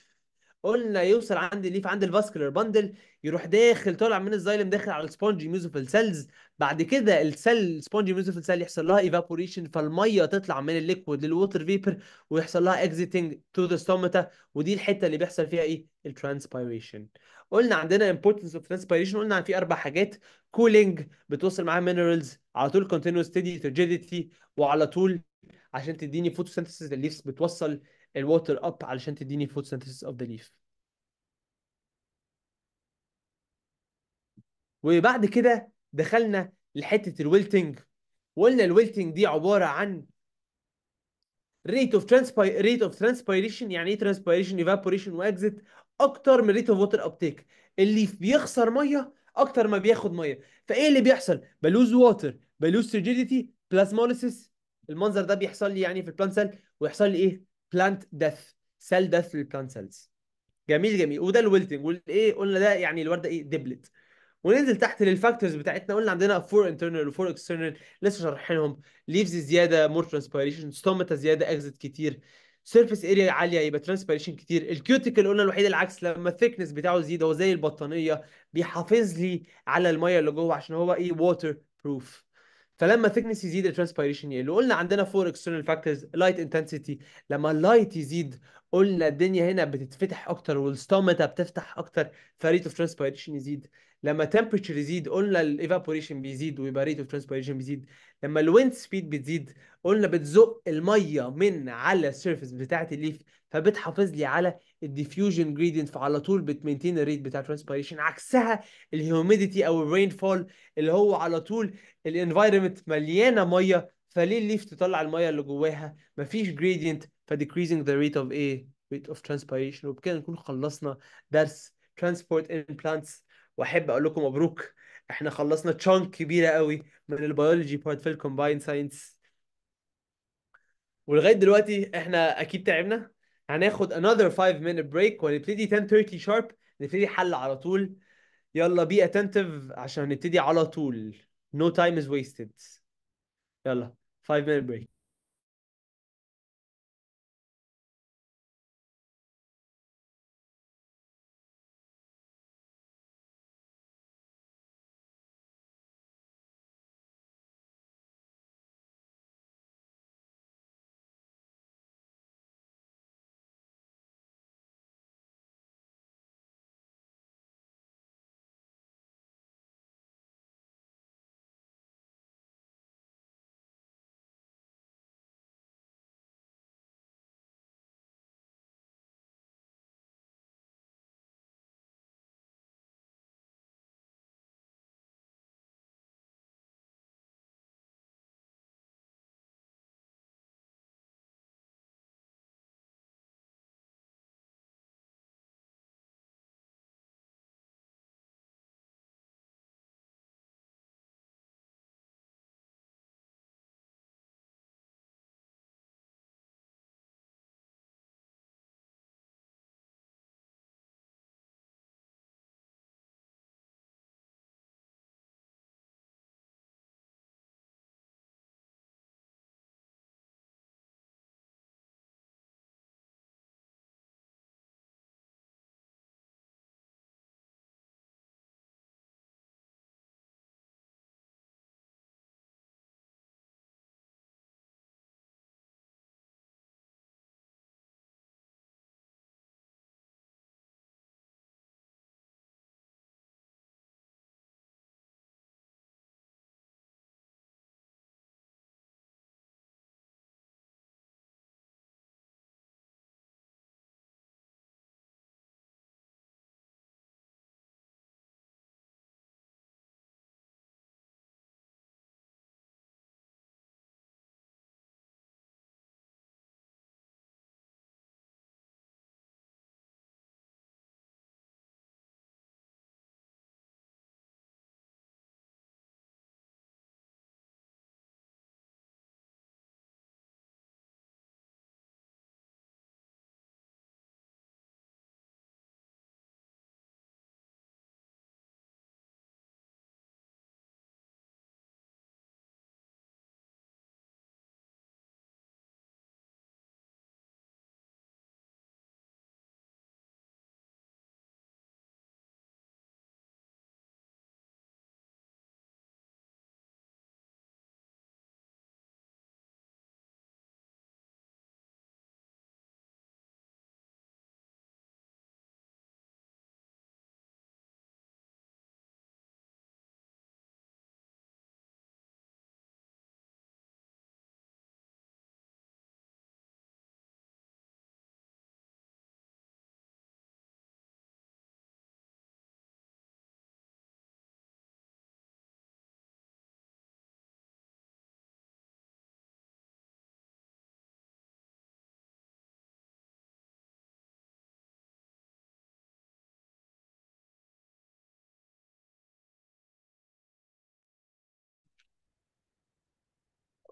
قلنا يوصل عند الليف عند الفاسكولار باندل يروح داخل طالع من الزايلم داخل على السبونجي ميوزوفيل سيلز بعد كده السيل سبونجي ميوزوفيل سيل يحصل لها ايفابوريشن فالميه تطلع من الليكويد للووتر فيبر ويحصل لها اكزيتنج تو ذا ستوماتا ودي الحته اللي بيحصل فيها ايه الترانسبيريشن قلنا عندنا امبورتنس اوف ترانسبيريشن قلنا عن في اربع حاجات كولينج بتوصل معاها مينرالز على طول كونتينوس ستيدي تيرجيديتي وعلى طول عشان تديني photosynthesis الليفز بتوصل الووتر اب علشان تديني فوت سنتسيس اوف ذا ليف وبعد كده دخلنا لحته الويلتنج وقلنا الويلتنج دي عباره عن ريت اوف ترانسباي ريت اوف ترانسبيريشن يعني ايه ترانسبيريشن ايفابوريشن واكزيت اكتر من ريت اوف ووتر ابتيك اللي بيخسر ميه اكتر ما بياخد ميه فايه اللي بيحصل بلوز ووتر بلوز ريجيديتي بلازموليسيس المنظر ده بيحصل لي يعني في البلانسل ويحصل لي ايه بلانت ديث سيل ديث للبلانت سيلز جميل جميل وده الويلتنج والايه قلنا ده يعني الورده ايه دبلت وننزل تحت للفاكتورز بتاعتنا قلنا عندنا فور انترنال وفور اكسترنال لسه شارحينهم ليفز زياده مور ترانسبيريشن ستوماتا زياده اكزيت كتير سيرفيس اريا عاليه يبقى ترانسبيريشن كتير الكيوتيكل قلنا الوحيد العكس لما الثيكنس بتاعه يزيد هو زي البطانيه بيحافظ لي على الميه اللي جوه عشان هو ايه ووتر بروف فلما ثيكنس يزيد الترانسبيريشن يقل وقلنا عندنا فور اكسترنال فاكتورز لايت انتنسيتي لما اللايت يزيد قلنا الدنيا هنا بتتفتح اكتر والستوماتا بتفتح اكتر فريت اوف ترانسبيريشن يزيد لما تمبرتشر يزيد قلنا الايفابوريشن بيزيد ويبقى ريت اوف ترانسبيريشن بيزيد لما الويند سبيد بتزيد قلنا بتزق الميه من على السيرفيس بتاعه الليف فبتحافظ لي على الديفيوجن جريدينت فعلى طول بتمنتين الريت بتاع ترانسبيريشن عكسها الهيوميديتي او الرين فول اللي هو على طول الانفايرمنت مليانه ميه فليه الليف تطلع الميه اللي جواها مفيش جريدينت فديكريزنج ذا ريت اوف ايه ريت اوف ترانسبيريشن وبكده نكون خلصنا درس ترانسبورت ان بلانتس واحب اقول لكم مبروك احنا خلصنا تشانك كبيره قوي من البيولوجي بارت في الكومباين ساينس ولغايه دلوقتي احنا اكيد تعبنا هناخد another 5 minute break ونبتدي 10:30 sharp نبتدي حل على طول يلا بي attentive عشان نبتدي على طول No time is wasted. Yalla, five minute break.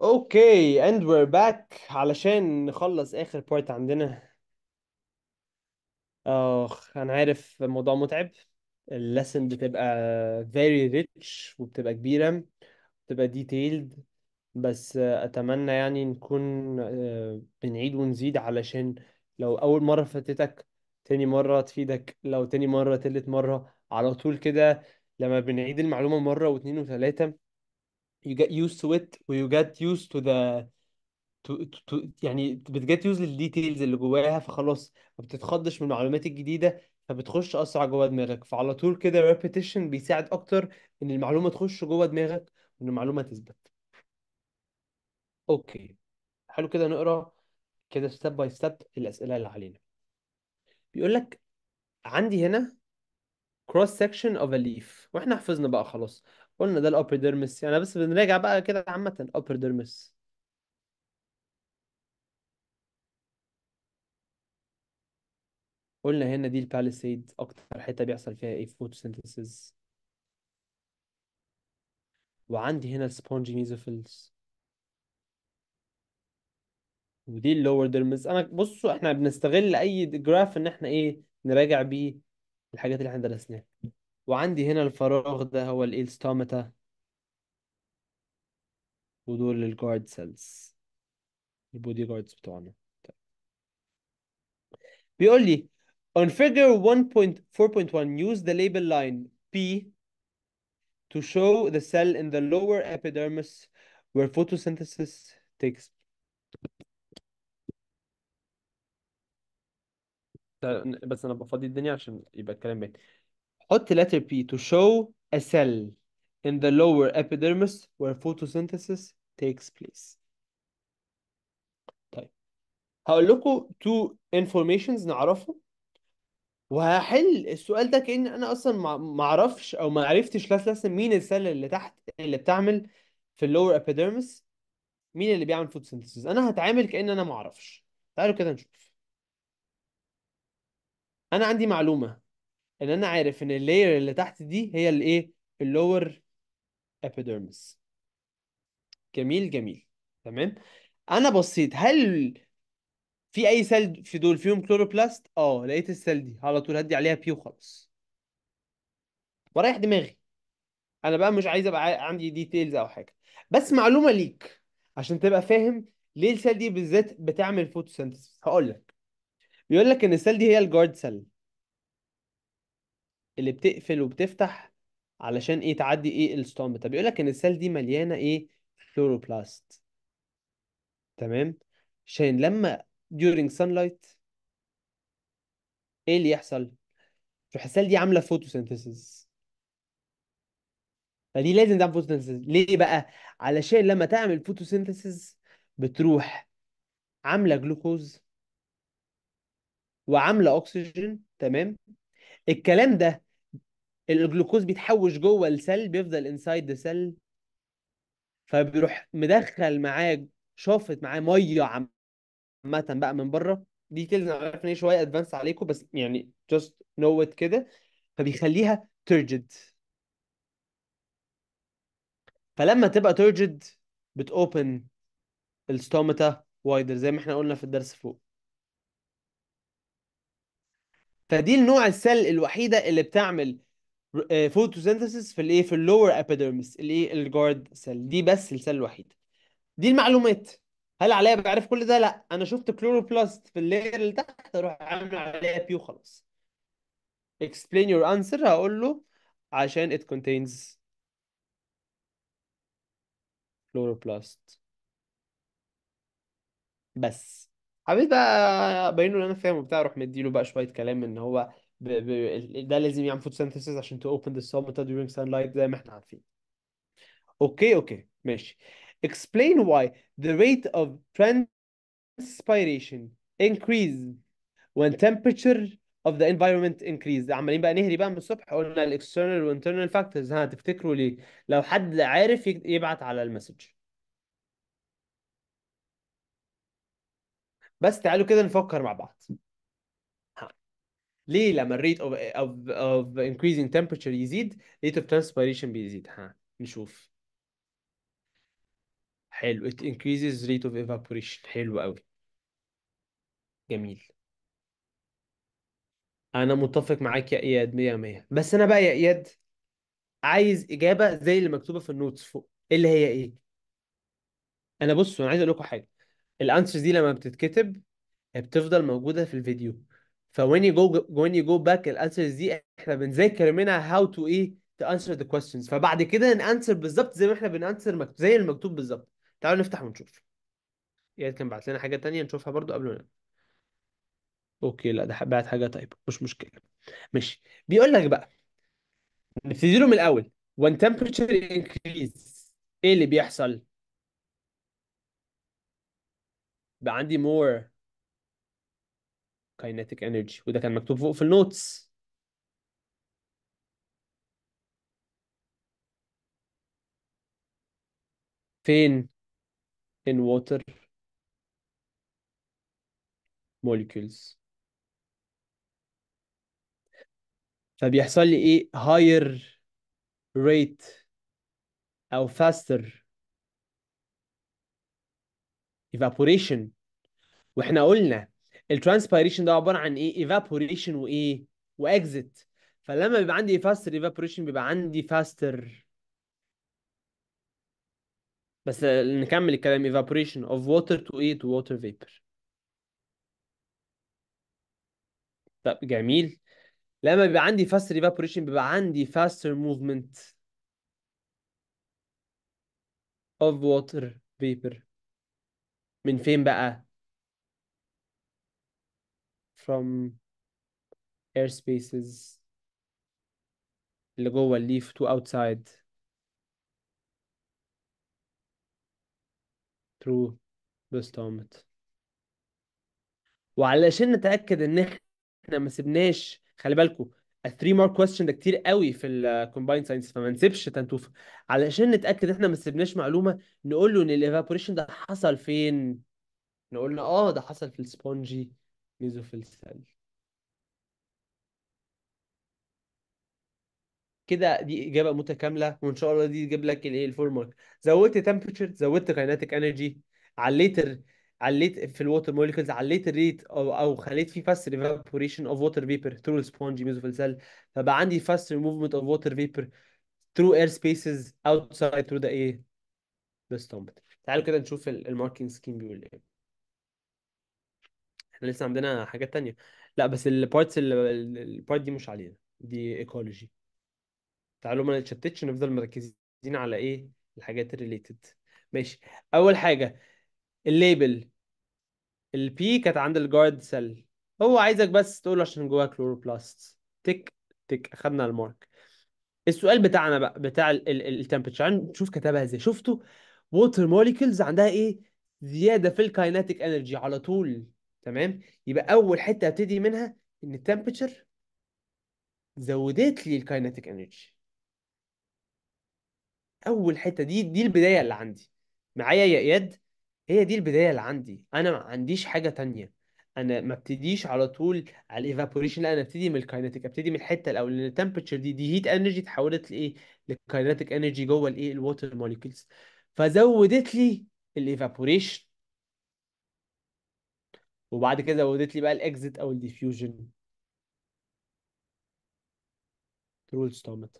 اوكي اند وير باك علشان نخلص اخر بارت عندنا اخ انا عارف الموضوع متعب اللسن بتبقى very rich وبتبقى كبيرة بتبقى detailed بس اتمنى يعني نكون آه، بنعيد ونزيد علشان لو اول مرة فاتتك تاني مرة تفيدك لو تاني مرة تالت مرة على طول كده لما بنعيد المعلومة مرة واتنين وتلاتة you get used to it و you get used to the to, to, to يعني بت بتجت يوز للديتيلز اللي جواها فخلاص ما بتتخضش من المعلومات الجديده فبتخش اسرع جوه دماغك فعلى طول كده repetition بيساعد اكتر ان المعلومه تخش جوه دماغك وان المعلومه تثبت اوكي حلو كده نقرا كده step by step الاسئله اللي علينا بيقول لك عندي هنا cross section of a leaf واحنا حفظنا بقى خلاص قلنا ده الأوبر ديرمس يعني بس بنراجع بقى كده عامة الابر ديرمس قلنا هنا دي الباليسيد اكتر حتة بيحصل فيها ايه فوتوسينثيسيس وعندي هنا السبونجي ميزوفيلز ودي اللور ديرمس انا بصوا احنا بنستغل اي جراف ان احنا ايه نراجع بيه الحاجات اللي احنا درسناها وعندي هنا الفراغ ده هو الإلستامتا ودول الجارد سيلز البودي جاردز بتوعنا طيب. بيقول لي on figure 1.4.1 use the label line P to show the cell in the lower epidermis where photosynthesis takes طيب، بس انا بفضي الدنيا عشان يبقى الكلام باين حط letter P to show a cell in the lower epidermis where photosynthesis takes place طيب هقول لكم two informations نعرفهم وهحل السؤال ده كأن انا اصلا ما اعرفش او ما عرفتش لاست لسن مين السيل اللي تحت اللي بتعمل في lower epidermis مين اللي بيعمل photosynthesis انا هتعامل كأن انا ما اعرفش تعالوا كده نشوف انا عندي معلومة ان انا عارف ان اللاير اللي تحت دي هي الايه اللور ابيدرمس جميل جميل تمام انا بصيت هل في اي سيل في دول فيهم كلوروبلاست اه لقيت السيل دي على طول هدي عليها بي وخلاص ورايح دماغي انا بقى مش عايز ابقى عندي ديتيلز او حاجه بس معلومه ليك عشان تبقى فاهم ليه السيل دي بالذات بتعمل فوتوسنتس هقول لك بيقول لك ان السيل دي هي الجارد سيل اللي بتقفل وبتفتح علشان ايه تعدي ايه طب بيقول لك ان السيل دي مليانه ايه فلوروبلاست تمام عشان لما during sunlight ايه اللي يحصل تروح السيل دي عامله فوتوسينثيسيس فدي لازم تعمل فوتوسينثيسيس ليه بقى علشان لما تعمل فوتوسينثيسيس بتروح عامله جلوكوز وعامله اكسجين تمام الكلام ده الجلوكوز بيتحوش جوه السل بيفضل انسايد ذا سل فبيروح مدخل معاه شافط معاه ميه عامه بقى من بره دي انا عارف ان هي شويه ادفانس عليكم بس يعني جاست نو ات كده فبيخليها ترجد فلما تبقى ترجد بتوبن الستوماتا وايدر زي ما احنا قلنا في الدرس فوق فدي النوع السل الوحيده اللي بتعمل فوتوسينثيسيس آه، في الايه في اللور ابيديرمس الايه الجارد سيل دي بس السيل الوحيده دي المعلومات هل عليا بعرف كل ده لا انا شفت كلوروبلاست في اللير اللي تحت اروح عامل عليها بيو خلاص explain your answer هقول له عشان it contains كلوروبلاست بس حبيت بقى له ان انا فاهم وبتاع اروح مديله بقى شويه كلام ان هو ب... ب... ده لازم يعمل فوتوسينثيسيس عشان تو اوبن ذا سان without سان لايت زي ما احنا عارفين اوكي اوكي ماشي explain why the rate of transpiration increase when temperature of the environment increase عمالين بقى نهري بقى من الصبح قلنا الاكسترنال والانترنال فاكتورز ها تفتكروا ليه لو حد عارف يبعت على المسج بس تعالوا كده نفكر مع بعض ليه لما الريت اوف اوف اوف انكريزنج تمبرتشر يزيد ريت اوف ترانسبيريشن بيزيد ها نشوف حلو it increases rate of evaporation حلو قوي جميل انا متفق معاك يا اياد 100 100 بس انا بقى يا اياد عايز اجابه زي اللي مكتوبه في النوتس فوق اللي هي ايه انا بصوا انا عايز اقول لكم حاجه الانسرز دي لما بتتكتب بتفضل موجوده في الفيديو ف when you go when you go back الانسرز دي احنا بنذاكر منها هاو تو ايه to answer the questions فبعد كده نانسر بالظبط زي ما احنا بنانسر مكتوب زي المكتوب بالظبط تعالوا نفتح ونشوف يا ريت كان بعت لنا حاجه تانية نشوفها برضو قبل ما اوكي لا ده بعت حاجه طيب مش مشكله ماشي بيقول لك بقى نبتدي له من الاول when temperature increase ايه اللي بيحصل؟ بقى عندي more كاينيتيك انرجي وده كان مكتوب فوق في النوتس فين in water molecules فبيحصل لي ايه higher rate او faster evaporation واحنا قلنا الترانسبيريشن ده عباره عن ايه ايفابوريشن وايه واكزيت فلما بيبقى عندي فاستر ايفابوريشن بيبقى عندي فاستر بس نكمل الكلام evaporation of water to ايه to water vapor طب جميل لما بيبقى عندي faster evaporation بيبقى عندي faster movement of water vapor من فين بقى from air spaces اللي جوه الليف to outside through the stomach وعلشان نتأكد ان احنا ما سبناش خلي بالكو ال 3 mark question ده كتير قوي في الكومباين ساينس فما نسيبش تنتوف علشان نتأكد احنا ما سبناش معلومة نقول له ان الايفابوريشن ده حصل فين نقول له اه ده حصل في السبونجي ميزوفلسال كده دي اجابه متكامله وان شاء الله دي تجيب لك الايه مارك زودت تمبرتشر زودت كايناتيك انرجي عليت ال... عليت في الووتر موليكولز عليت الريت او او خليت في فاست ايفابوريشن اوف ووتر فيبر ثرو السبونج في سيل فبقى عندي فاست موفمنت اوف ووتر فيبر ثرو اير سبيسز اوتسايد ثرو ذا ايه بستومبت تعالوا كده نشوف الماركينج سكيم بيقول ايه احنا لسه عندنا حاجات تانية لا بس البارتس البارت دي مش علينا دي ايكولوجي تعالوا ما نتشتتش نفضل مركزين على ايه الحاجات الريليتد ماشي اول حاجه الليبل البي كانت عند الجارد سيل هو عايزك بس تقول عشان جواها كلوروبلاست تك تك اخدنا المارك السؤال بتاعنا بقى بتاع التمبرتشر نشوف كتبها ازاي شفتوا ووتر موليكولز عندها ايه زياده في الكايناتيك انرجي على طول تمام يبقى اول حته هبتدي منها ان التمبريتشر زودت لي الكاينتيك انرجي اول حته دي دي البدايه اللي عندي معايا يا اياد هي دي البدايه اللي عندي انا ما عنديش حاجه تانية انا ما ابتديش على طول على الايفابوريشن لا انا ابتدي من الكاينتيك ابتدي من الحته الاول لان التمبريتشر دي دي هيت انرجي اتحولت لايه للكاينتيك انرجي جوه الايه الووتر موليكولز فزودت لي الايفابوريشن وبعد كده زودت لي بقى الاكزيت او الديفيوجن ترو ستومت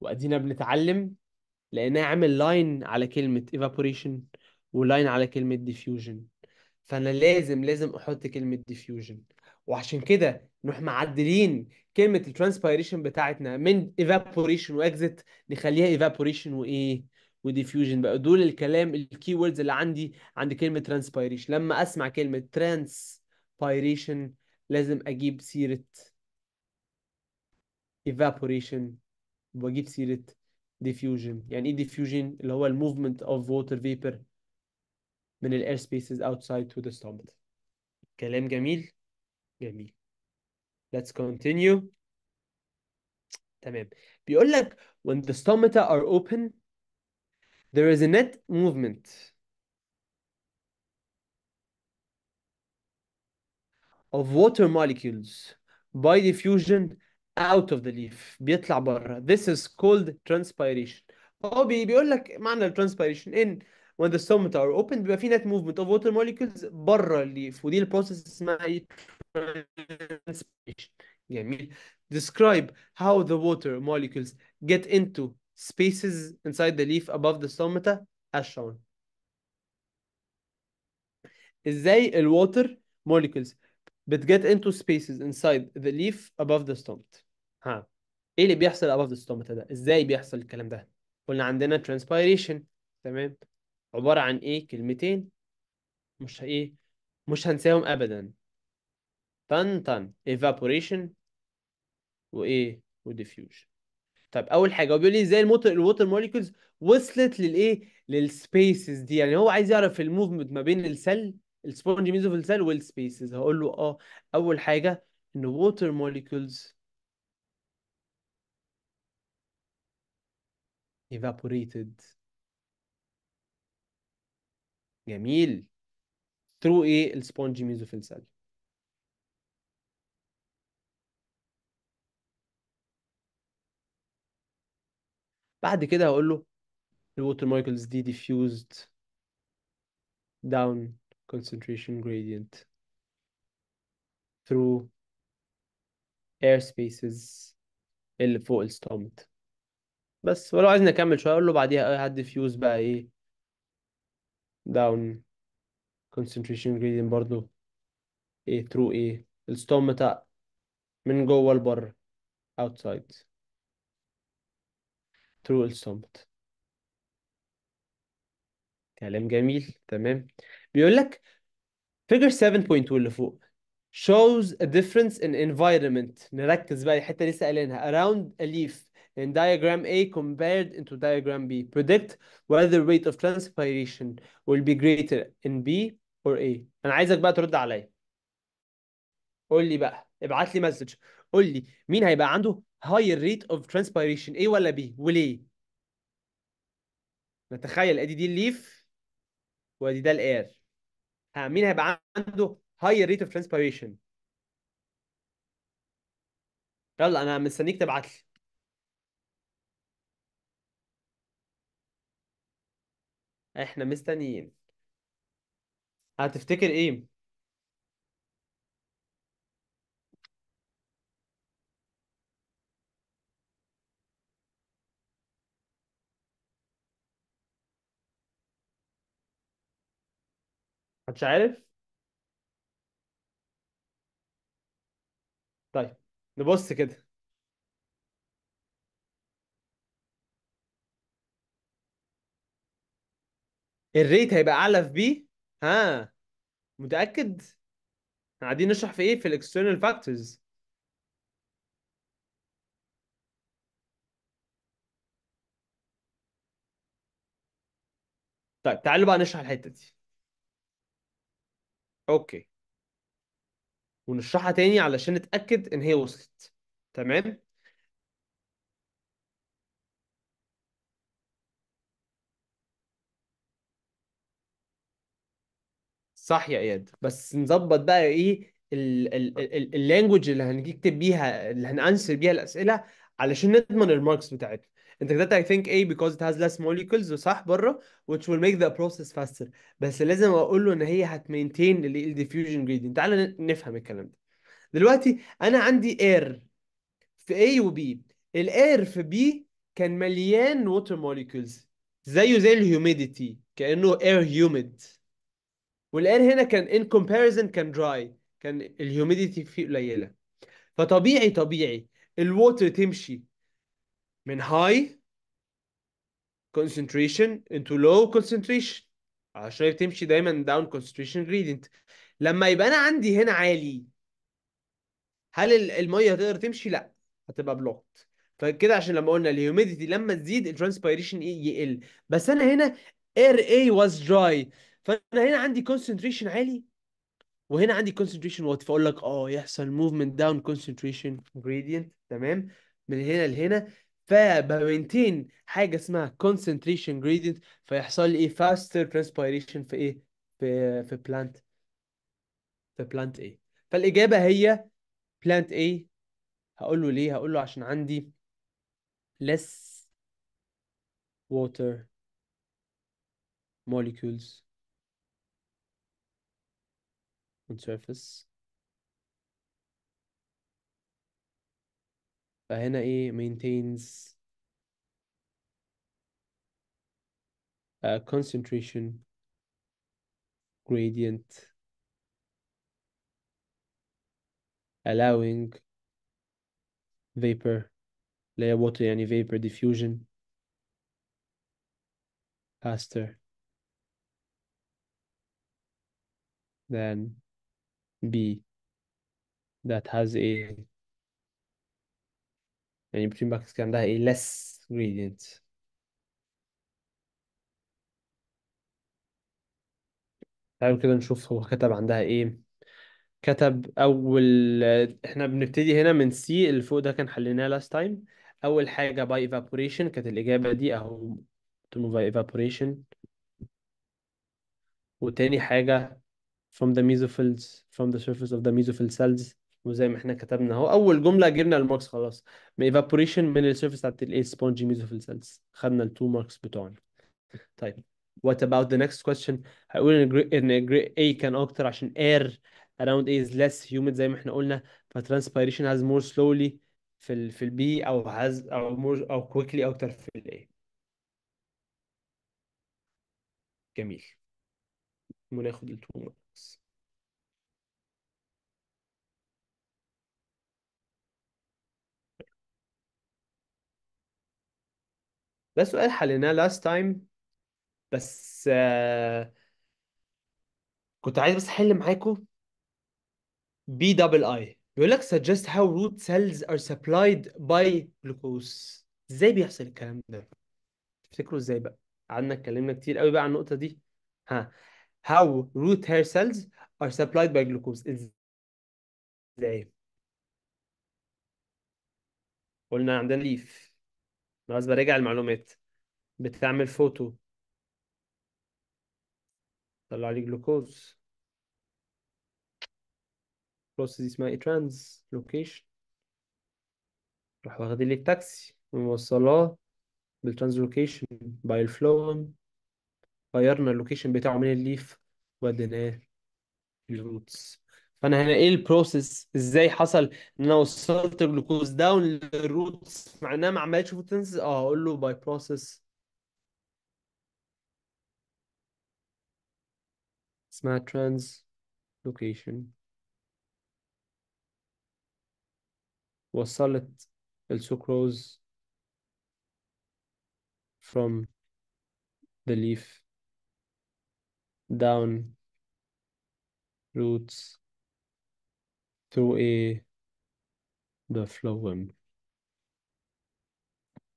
وادينا بنتعلم لانها عامل لاين على كلمه ايفابوريشن ولاين على كلمه ديفيوجن فانا لازم لازم احط كلمه ديفيوجن وعشان كده نروح معدلين كلمه الترانسبيريشن بتاعتنا من ايفابوريشن واكزيت نخليها ايفابوريشن وايه وديفيوجن بقى دول الكلام الكي ووردز اللي عندي عند كلمه ترانسبيريشن لما اسمع كلمه ترانسبيريشن لازم اجيب سيره ايفابوريشن واجيب سيره ديفيوجن يعني ايه ديفيوجن اللي هو الموفمنت اوف water vapor من الاير سبيسز اوتسايد تو ذا stomach كلام جميل جميل let's continue تمام بيقول لك when the stomata are open there is a net movement of water molecules by diffusion out of the leaf بيطلع بره this is called transpiration هو بي بيقول لك معنى transpiration in when the stomata are open بيبقى في net movement of water molecules بره الليف ودي البروسيس اسمها ايه transpiration جميل describe how the water molecules get into spaces inside the leaf above the stomata as shown ازاي ال water molecules بتجت into spaces inside the leaf above the stomata ها ايه اللي بيحصل above the stomata ده ازاي بيحصل الكلام ده قلنا عندنا transpiration تمام عبارة عن ايه كلمتين مش ايه مش هنساهم ابدا طن طن evaporation وايه وديفيوجن طيب اول حاجه هو بيقول لي ازاي الموتر الووتر موليكولز وصلت للايه للسبيسز دي يعني هو عايز يعرف الموفمنت ما بين السل السبونج ميزوفيل السل والسبيسز هقول له اه اول حاجه ان ووتر موليكولز evaporated جميل through ايه السبونج ميزوفيل cell بعد كده هقول له الووتر ماركلز دي diffused down concentration gradient through اير سبيسز اللي فوق الستومت بس ولو عايزني اكمل شويه اقول له بعديها هدي إيه، ديفيوز بقى ايه داون concentration gradient برضو ايه through ايه الستامت من جوه لبره outside through الصمت كلام جميل تمام بيقول لك figure 7.2 اللي فوق shows a difference in environment نركز بقى الحته لسه قايلينها around a leaf in diagram A compared into diagram B predict whether rate of transpiration will be greater in B or A انا عايزك بقى ترد عليا قول لي بقى ابعت لي مسج قول لي مين هيبقى عنده higher rate of transpiration A ولا B وليه؟ نتخيل ادي دي الليف وادي ده الاير مين هيبقى عنده higher rate of transpiration؟ يلا انا مستنيك تبعت لي احنا مستنيين هتفتكر ايه؟ محدش عارف طيب نبص كده الريت هيبقى اعلى في بي ها متاكد احنا قاعدين نشرح في ايه في الاكسترنال فاكتورز طيب تعالوا بقى نشرح الحته دي اوكي ونشرحها تاني علشان نتأكد ان هي وصلت تمام صح يا اياد بس نظبط بقى ايه اللانجوج اللي هنكتب بيها اللي هنانسر بيها الاسئله علشان نضمن الماركس بتاعتنا انت كتبت I think A because it has less molecules صح بره which will make the process faster بس لازم اقول له ان هي هتمينتين diffusion gradient تعالى نفهم الكلام ده دلوقتي انا عندي air في A و B الاير في B كان مليان water molecules زيه زي humidity كانه air humid والاير هنا كان in comparison كان dry كان humidity فيه قليله فطبيعي طبيعي الووتر تمشي من high concentration into low concentration عشان بتمشي دايما down concentration gradient لما يبقى انا عندي هنا عالي هل الميه هتقدر تمشي لا هتبقى بلوكت فكده عشان لما قلنا الهيوميديتي لما تزيد الترانسبيريشن يقل بس انا هنا air A was dry فانا هنا عندي concentration عالي وهنا عندي concentration واطي فاقول لك اه يحصل movement down concentration gradient تمام من هنا لهنا فبمينتين حاجه اسمها concentration gradient فيحصل لي ايه faster transpiration في ايه في في plant في plant A فالاجابه هي plant A هقول له ليه هقول له عشان عندي less water molecules on surface فهنا ايه maintains a uh, concentration gradient allowing vapor layer water يعني vapor diffusion faster than B that has a يعني بروتين باكس كان عندها ايه less ingredients تعالوا كده نشوف هو كتب عندها ايه كتب اول احنا بنبتدي هنا من سي اللي فوق ده كان حليناه لاست تايم اول حاجه باي ايفابوريشن كانت الاجابه دي اهو تو باي ايفابوريشن وتاني حاجه from the mesophylls from the surface of the mesophyll cells وزي ما احنا كتبنا اهو اول جمله جبنا الماركس خلاص من ايفابوريشن من السيرفيس بتاعت الايه سبونجي ميزوفيل سيلز خدنا التو ماركس بتوعنا طيب وات اباوت ذا نكست كويشن هيقول ان ان اي كان اكتر عشان air around A is less humid زي ما احنا قلنا فترانسبيريشن has more slowly في ال في البي او has او more او quickly اكتر في ال A جميل وناخد التو ده سؤال حليناه لاست تايم بس آه، كنت عايز بس احل معاكم بي دبل اي بيقول لك suggest how root cells are supplied by glucose ازاي بيحصل الكلام ده تفتكروا ازاي بقى قعدنا اتكلمنا كتير قوي بقى عن النقطه دي ها how root hair cells are supplied by glucose ازاي قلنا عندنا ليف بس براجع المعلومات بتعمل فوتو طلع لي جلوكوز البروسيس اسمها ايه ترانز لوكيشن راح واخد لي التاكسي وموصلاه لوكيشن باي الفلون غيرنا اللوكيشن بتاعه من الليف وديناه الروتس فانا هنا ايه البروسيس ازاي حصل ان انا وصلت الجلوكوز داون للروتس مع انها ما عملتش فوتنس اه اقول له باي بروسيس اسمها ترانز لوكيشن وصلت السكروز from the leaf down roots through a ايه the flowing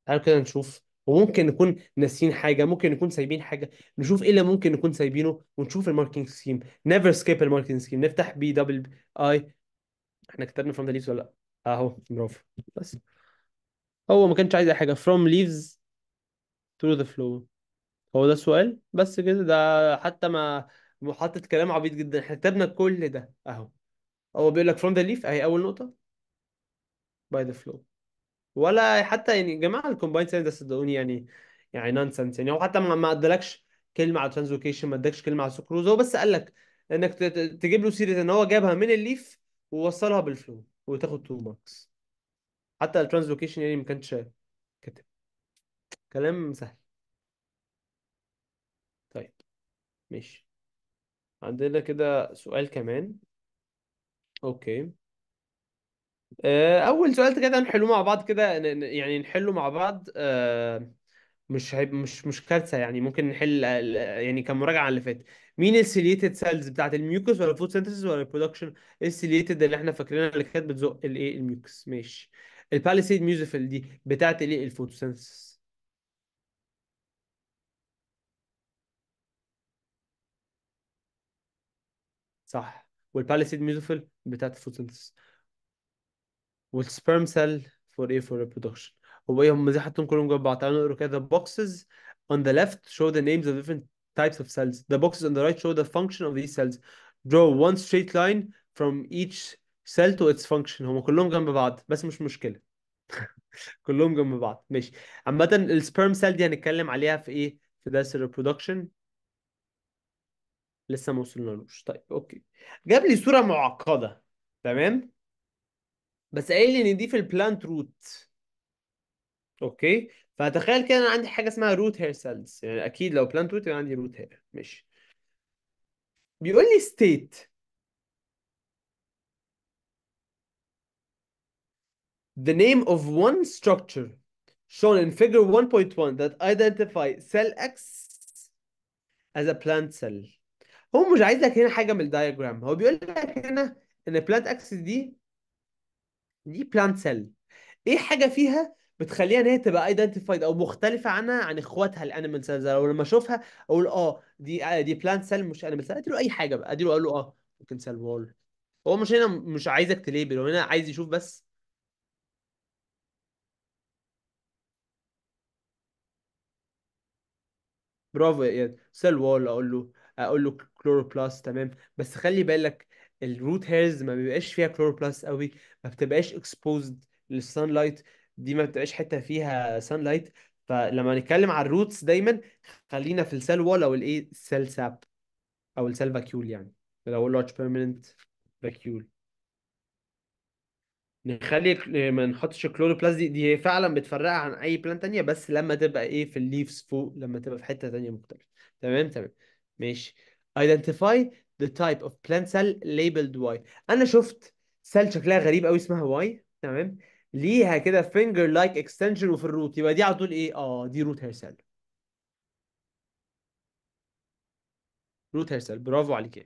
تعالوا كده نشوف وممكن نكون ناسيين حاجة ممكن نكون سايبين حاجة نشوف ايه اللي ممكن نكون سايبينه ونشوف الماركينج سكيم نيفر سكيب الماركينج سكيم نفتح بي دبل اي احنا كتبنا فروم ذا ليفز ولا لا اهو برافو بس هو ما كانش عايز اي حاجة from leaves through the flow هو ده السؤال بس كده ده حتى ما محطة كلام عبيط جدا احنا كتبنا كل ده اهو هو بيقول لك from the leaf اهي اول نقطه by the flow ولا حتى يعني جماعه الكومباين سيريز ده صدقوني يعني يعني نونسنس يعني هو حتى ما ما ادالكش كلمه على ترانزوكيشن ما اداكش كلمه على سكروز هو بس قال لك انك تجيب له سيريز ان هو جابها من الليف ووصلها بالفلو وتاخد 2 ماركس حتى الترانزوكيشن يعني ما كانش كاتب كلام سهل طيب ماشي عندنا كده سؤال كمان اوكي آه، اول سؤال كده نحله مع بعض كده يعني نحله مع بعض آه، مش هيب مش مش كارثه يعني ممكن نحل آه، يعني كمراجعه اللي فات مين السيليتد سيلز بتاعت الميوكس ولا الفوت سينثيسيس ولا البرودكشن السيليتد اللي احنا فاكرينها اللي كانت بتزق الايه الميوكس ماشي الباليسيد ميوزفل دي بتاعت الايه الفوتوسينثيسيس صح والباليسيد ميزوفيل بتاعت الفوتوسنتس والسبرم سيل فور ايه فور reproduction هو ايه هم زي حطهم كلهم جنب بعض تعالوا نقرا كده the boxes on the left show the names of different types of cells the boxes on the right show the function of these cells draw one straight line from each cell to its function هم كلهم جنب بعض بس مش مشكله <laughs> كلهم جنب بعض ماشي عامه السبيرم سيل دي هنتكلم عليها في ايه في درس الريبرودكشن لسه ما وصلنالوش طيب اوكي جاب لي صورة معقدة تمام بس قايل لي ان دي في البلانت روت اوكي فتخيل كده انا عندي حاجة اسمها روت هير سيلز يعني اكيد لو بلانت روت يبقى عندي روت هير ماشي بيقول لي ستيت the name of one structure shown in figure 1.1 that identify cell X as a plant cell هو مش عايز لك هنا حاجه من الدايجرام هو بيقول لك هنا ان بلانت اكسس دي دي بلانت سيل ايه حاجه فيها بتخليها ان هي تبقى ايدنتيفايد او مختلفه عنها عن اخواتها الانيمال سيلز او لما اشوفها اقول اه دي دي بلانت سيل مش انيمال سيل اديله اي حاجه بقى اديله اقول له اه ممكن سيل وول هو مش هنا مش عايزك تليبل هو هنا عايز يشوف بس برافو يا اياد سيل وول اقول له اقول له كلوروبلاست تمام بس خلي بالك الروت هيرز ما بيبقاش فيها كلوروبلاست قوي ما بتبقاش اكسبوزد لايت دي ما بتبقاش حته فيها لايت فلما نتكلم على الروتس دايما خلينا في السيل وول او الايه السيل ساب او السيل فاكيول يعني لو لارج بيرمننت فاكيول نخلي ما نحطش الكلوروبلاست دي دي فعلا بتفرقها عن اي بلان تانية بس لما تبقى ايه في الليفز فوق لما تبقى في حتة تانية مختلفة تمام تمام ماشي identify the type of plant cell labeled Y انا شفت سيل شكلها غريب قوي اسمها Y تمام ليها كده finger like extension وفي الروت يبقى دي على طول ايه اه دي روت هير سيل روت هير سيل برافو عليك يا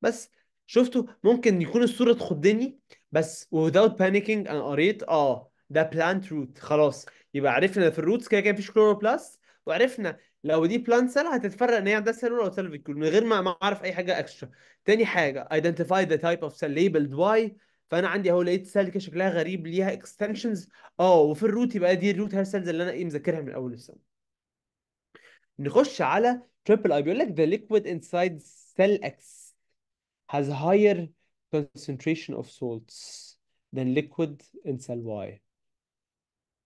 بس شفتوا ممكن يكون الصوره تخضني بس without panicking انا قريت اه ده بلانت روت خلاص يبقى عرفنا في الروتس كده كده مفيش كلوروبلاست وعرفنا لو دي بلانت سيل هتتفرق ان هي عندها سيلولا او سيلفيكول من غير ما اعرف اي حاجه اكسترا تاني حاجه ايدنتيفاي ذا تايب اوف سيل ليبلد واي فانا عندي اهو لقيت سيل كده شكلها غريب ليها اكستنشنز اه وفي الروت يبقى دي الروت هير سيلز اللي انا ايه مذاكرها من اول السنه نخش على تريبل اي بيقول لك the liquid inside cell X has higher concentration of salts than liquid in cell Y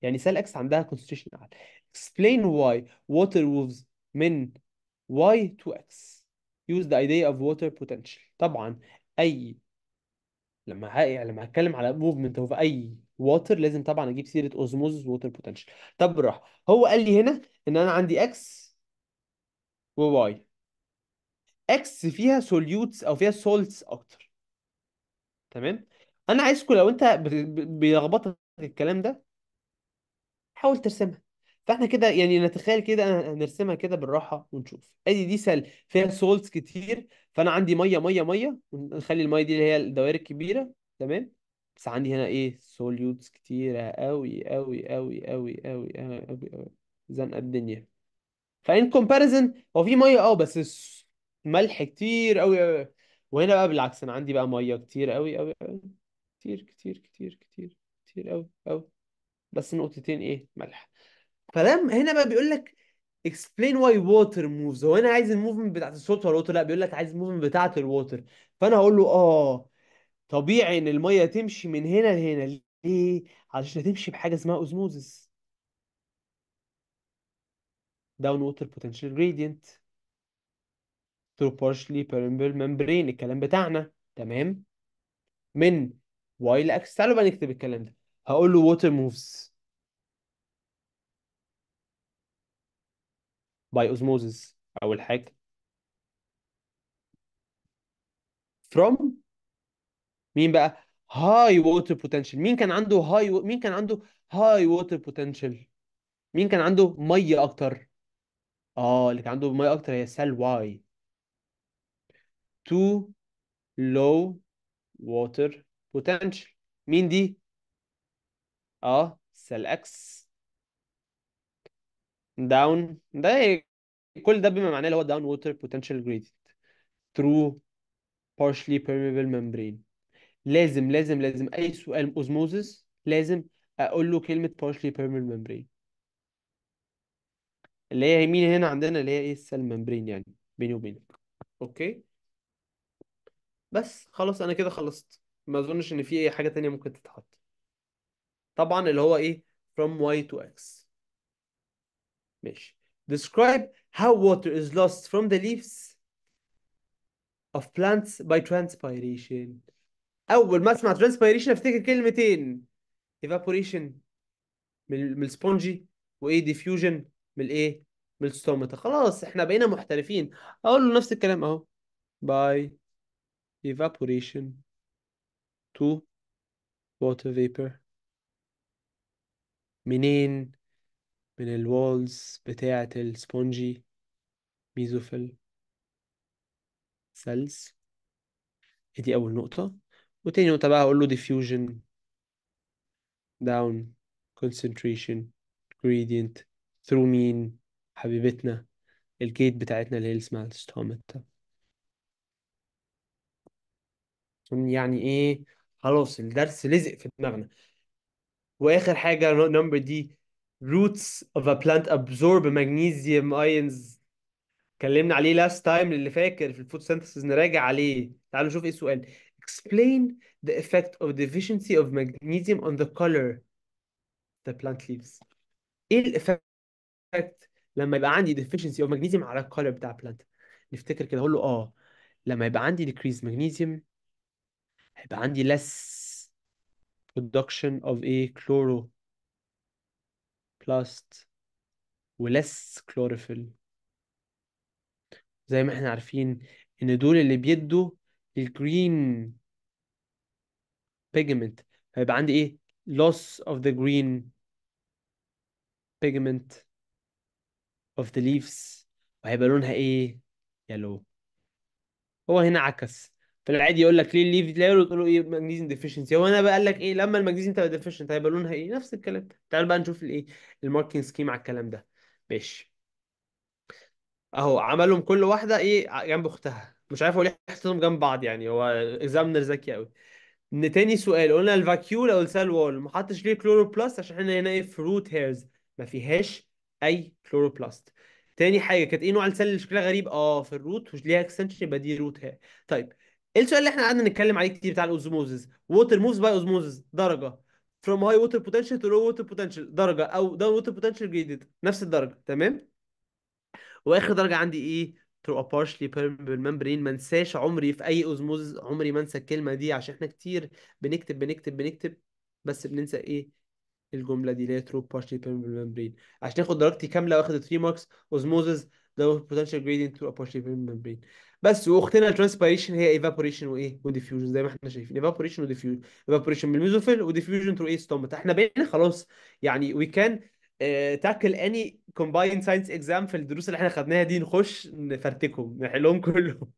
يعني cell X عندها concentration اعلى explain why water moves من y to x use the idea of water potential طبعا اي لما ه... لما هتكلم على movement of اي water لازم طبعا اجيب سيره osmosis water potential طب راح هو قال لي هنا ان انا عندي x و y x فيها solutes او فيها salts اكتر تمام انا عايزكم لو انت بيلخبطك الكلام ده حاول ترسمها فاحنا كده يعني نتخيل كده هنرسمها كده بالراحه ونشوف ادي دي سل فيها سولتس كتير فانا عندي ميه ميه ميه ونخلي الميه دي اللي هي الدوائر الكبيره تمام بس عندي هنا ايه سوليوتس كتيره قوي قوي قوي قوي قوي قوي قوي زنقه الدنيا فان كومباريزن هو في ميه اه بس ملح كتير قوي قوي وهنا بقى بالعكس انا عندي بقى ميه كتير قوي قوي قوي كتير كتير كتير كتير كتير قوي قوي بس نقطتين ايه ملح فلما هنا بقى بيقول لك اكسبلين واي ووتر موفز هو هنا عايز الموفمنت بتاعت الصوت ولا الوتر لا بيقول لك عايز الموفمنت بتاعت الوتر فانا هقول له اه طبيعي ان الميه تمشي من هنا لهنا ليه علشان تمشي بحاجه اسمها اوزموزس داون ووتر بوتنشال جريدينت ثرو بارشلي بيرمبل ممبرين الكلام بتاعنا تمام من واي لاكس تعالوا بقى نكتب الكلام ده هقول له ووتر موفز باي اوزموزيس اول حاجه from مين بقى هاي ووتر بوتنشال مين كان عنده هاي و... مين كان عنده هاي ووتر بوتنشال مين كان عنده ميه اكتر اه اللي كان عنده ميه اكتر هي سيل واي تو low water potential مين دي اه سيل اكس داون ده كل ده بما معناه اللي هو داون ووتر بوتنشال جريدينت ثرو partially permeable membrane لازم لازم لازم اي سؤال اوزموزس لازم اقول له كلمه partially permeable membrane اللي هي مين هنا عندنا اللي هي ايه السيل ممبرين يعني بيني وبينك اوكي بس خلاص انا كده خلصت ما اظنش ان في اي حاجه تانية ممكن تتحط طبعا اللي هو ايه from y to x ماشي describe how water is lost from the leaves of plants by transpiration اول ما اسمع transpiration افتكر كلمتين evaporation من من السبونجي وايه diffusion من الايه من الستوماتا خلاص احنا بقينا محترفين اقول له نفس الكلام اهو by evaporation to water vapor منين من الوالز بتاعة السبونجي ميزوفيل سيلز دي أول نقطة وتاني نقطة بقى هقول له diffusion down concentration gradient through مين حبيبتنا الجيت بتاعتنا اللي هي اسمها الستومت يعني ايه خلاص الدرس لزق في دماغنا واخر حاجه نمبر دي roots of a plant absorb magnesium ions اتكلمنا عليه last time اللي فاكر في الفوت synthesis نراجع عليه تعالوا نشوف ايه السؤال explain the effect of deficiency of magnesium on the color the plant leaves ايه الايفكت لما يبقى عندي deficiency of magnesium على color بتاع plant نفتكر كده اقول له اه لما يبقى عندي decrease magnesium هيبقى عندي less production of a chloro بلاست ولس كلوروفيل زي ما احنا عارفين ان دول اللي بيدوا الجرين بيجمنت هيبقى عندي ايه loss of the green pigment of the leaves وهيبقى لونها ايه يلو هو هنا عكس في العادي يقول لك ليه ليه تلاقي له تقول له ايه ماجنيزيوم ديفيشنسي هو انا بقى قال لك ايه لما الماجنيزيوم تبقى ديفيشنت هيبقى لونها ايه نفس الكلام تعال بقى نشوف الايه الماركينج سكيم على الكلام ده ماشي اهو عملهم كل واحده ايه جنب اختها مش عارف هو ليه حطيتهم جنب بعض يعني هو اكزامنر ذكي قوي ان تاني سؤال قلنا الفاكيول او السال ما حطش ليه كلوروبلاست عشان احنا هنا ايه فروت هيرز ما فيهاش اي كلوروبلاست تاني حاجه كانت ايه نوع السيل اللي شكلها غريب اه في الروت وليها اكستنشن يبقى دي روت هير طيب ايه السؤال اللي احنا قعدنا نتكلم عليه كتير بتاع الاوزموزز ووتر موفز باي اوزموزز درجه from high water potential to low water potential درجه او down water potential graded نفس الدرجه تمام واخر درجه عندي ايه through a partially permeable membrane ما انساش عمري في اي اوزموز عمري ما انسى الكلمه دي عشان احنا كتير بنكتب بنكتب بنكتب بس بننسى ايه الجمله دي اللي هي through partially permeable membrane عشان اخد درجتي كامله واخد 3 ماركس اوزموزز water potential gradient through a partially permeable membrane بس واختنا الترانسبيريشن هي ايفابوريشن وايه وديفيوجن زي ما احنا شايفين ايفابوريشن وديفيوجن ايفابوريشن من الميزوفيل وديفيوجن ثرو ايه ستومات احنا بقينا خلاص يعني وي كان تاكل اني كومباين ساينس اكزام في الدروس اللي احنا خدناها دي نخش نفرتكهم نحلهم كلهم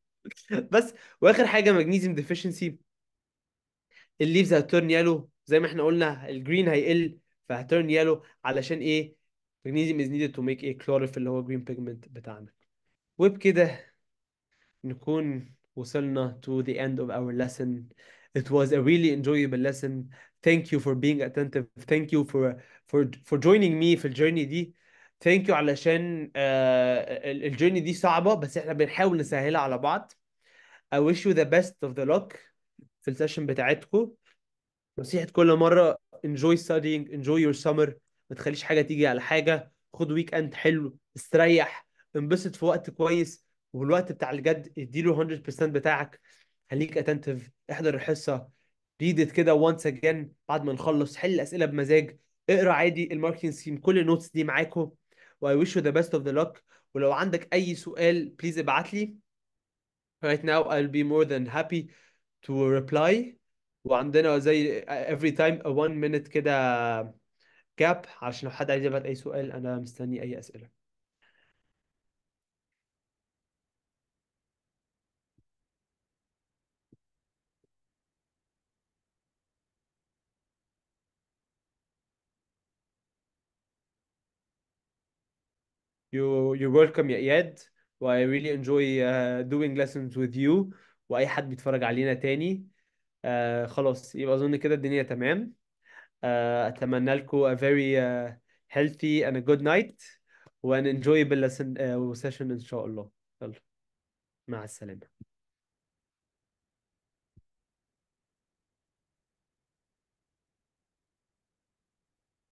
<laughs> بس واخر حاجه ماجنيزيوم ديفيشنسي الليفز هتيرن يالو زي ما احنا قلنا الجرين هيقل فهتيرن يالو علشان ايه ماجنيزيوم از نيدد تو ميك ايه كلوروفيل اللي هو جرين بيجمنت بتاعنا وبكده نكون وصلنا to the end of our lesson. It was a really enjoyable lesson. Thank you for being attentive. Thank you for for for joining me في الجيرني دي. Thank you علشان uh, الجيرني دي صعبة بس احنا بنحاول نسهلها على بعض. I wish you the best of the luck في السيشن بتاعتكم. نصيحة كل مرة enjoy studying, enjoy your summer. ما تخليش حاجة تيجي على حاجة. خد ويك اند حلو استريح انبسط في وقت كويس والوقت بتاع الجد اديله 100% بتاعك خليك اتنتف احضر الحصه ريد كده وانس اجين بعد ما نخلص حل الاسئله بمزاج اقرا عادي الماركتنج سكيم كل النوتس دي معاكم واي ويش يو ذا بيست اوف ذا لوك ولو عندك اي سؤال بليز ابعت لي right now I'll be more than happy to reply وعندنا زي every time a one minute كده gap عشان لو حد عايز يبعت اي سؤال انا مستني اي اسئله you you're welcome يا اياد و I really enjoy uh, doing lessons with you واي حد بيتفرج علينا تاني uh, خلاص يبقى اظن كده الدنيا تمام uh, اتمنى لكم a very uh, healthy and a good night و an enjoyable lesson uh, session ان شاء الله يلا مع السلامه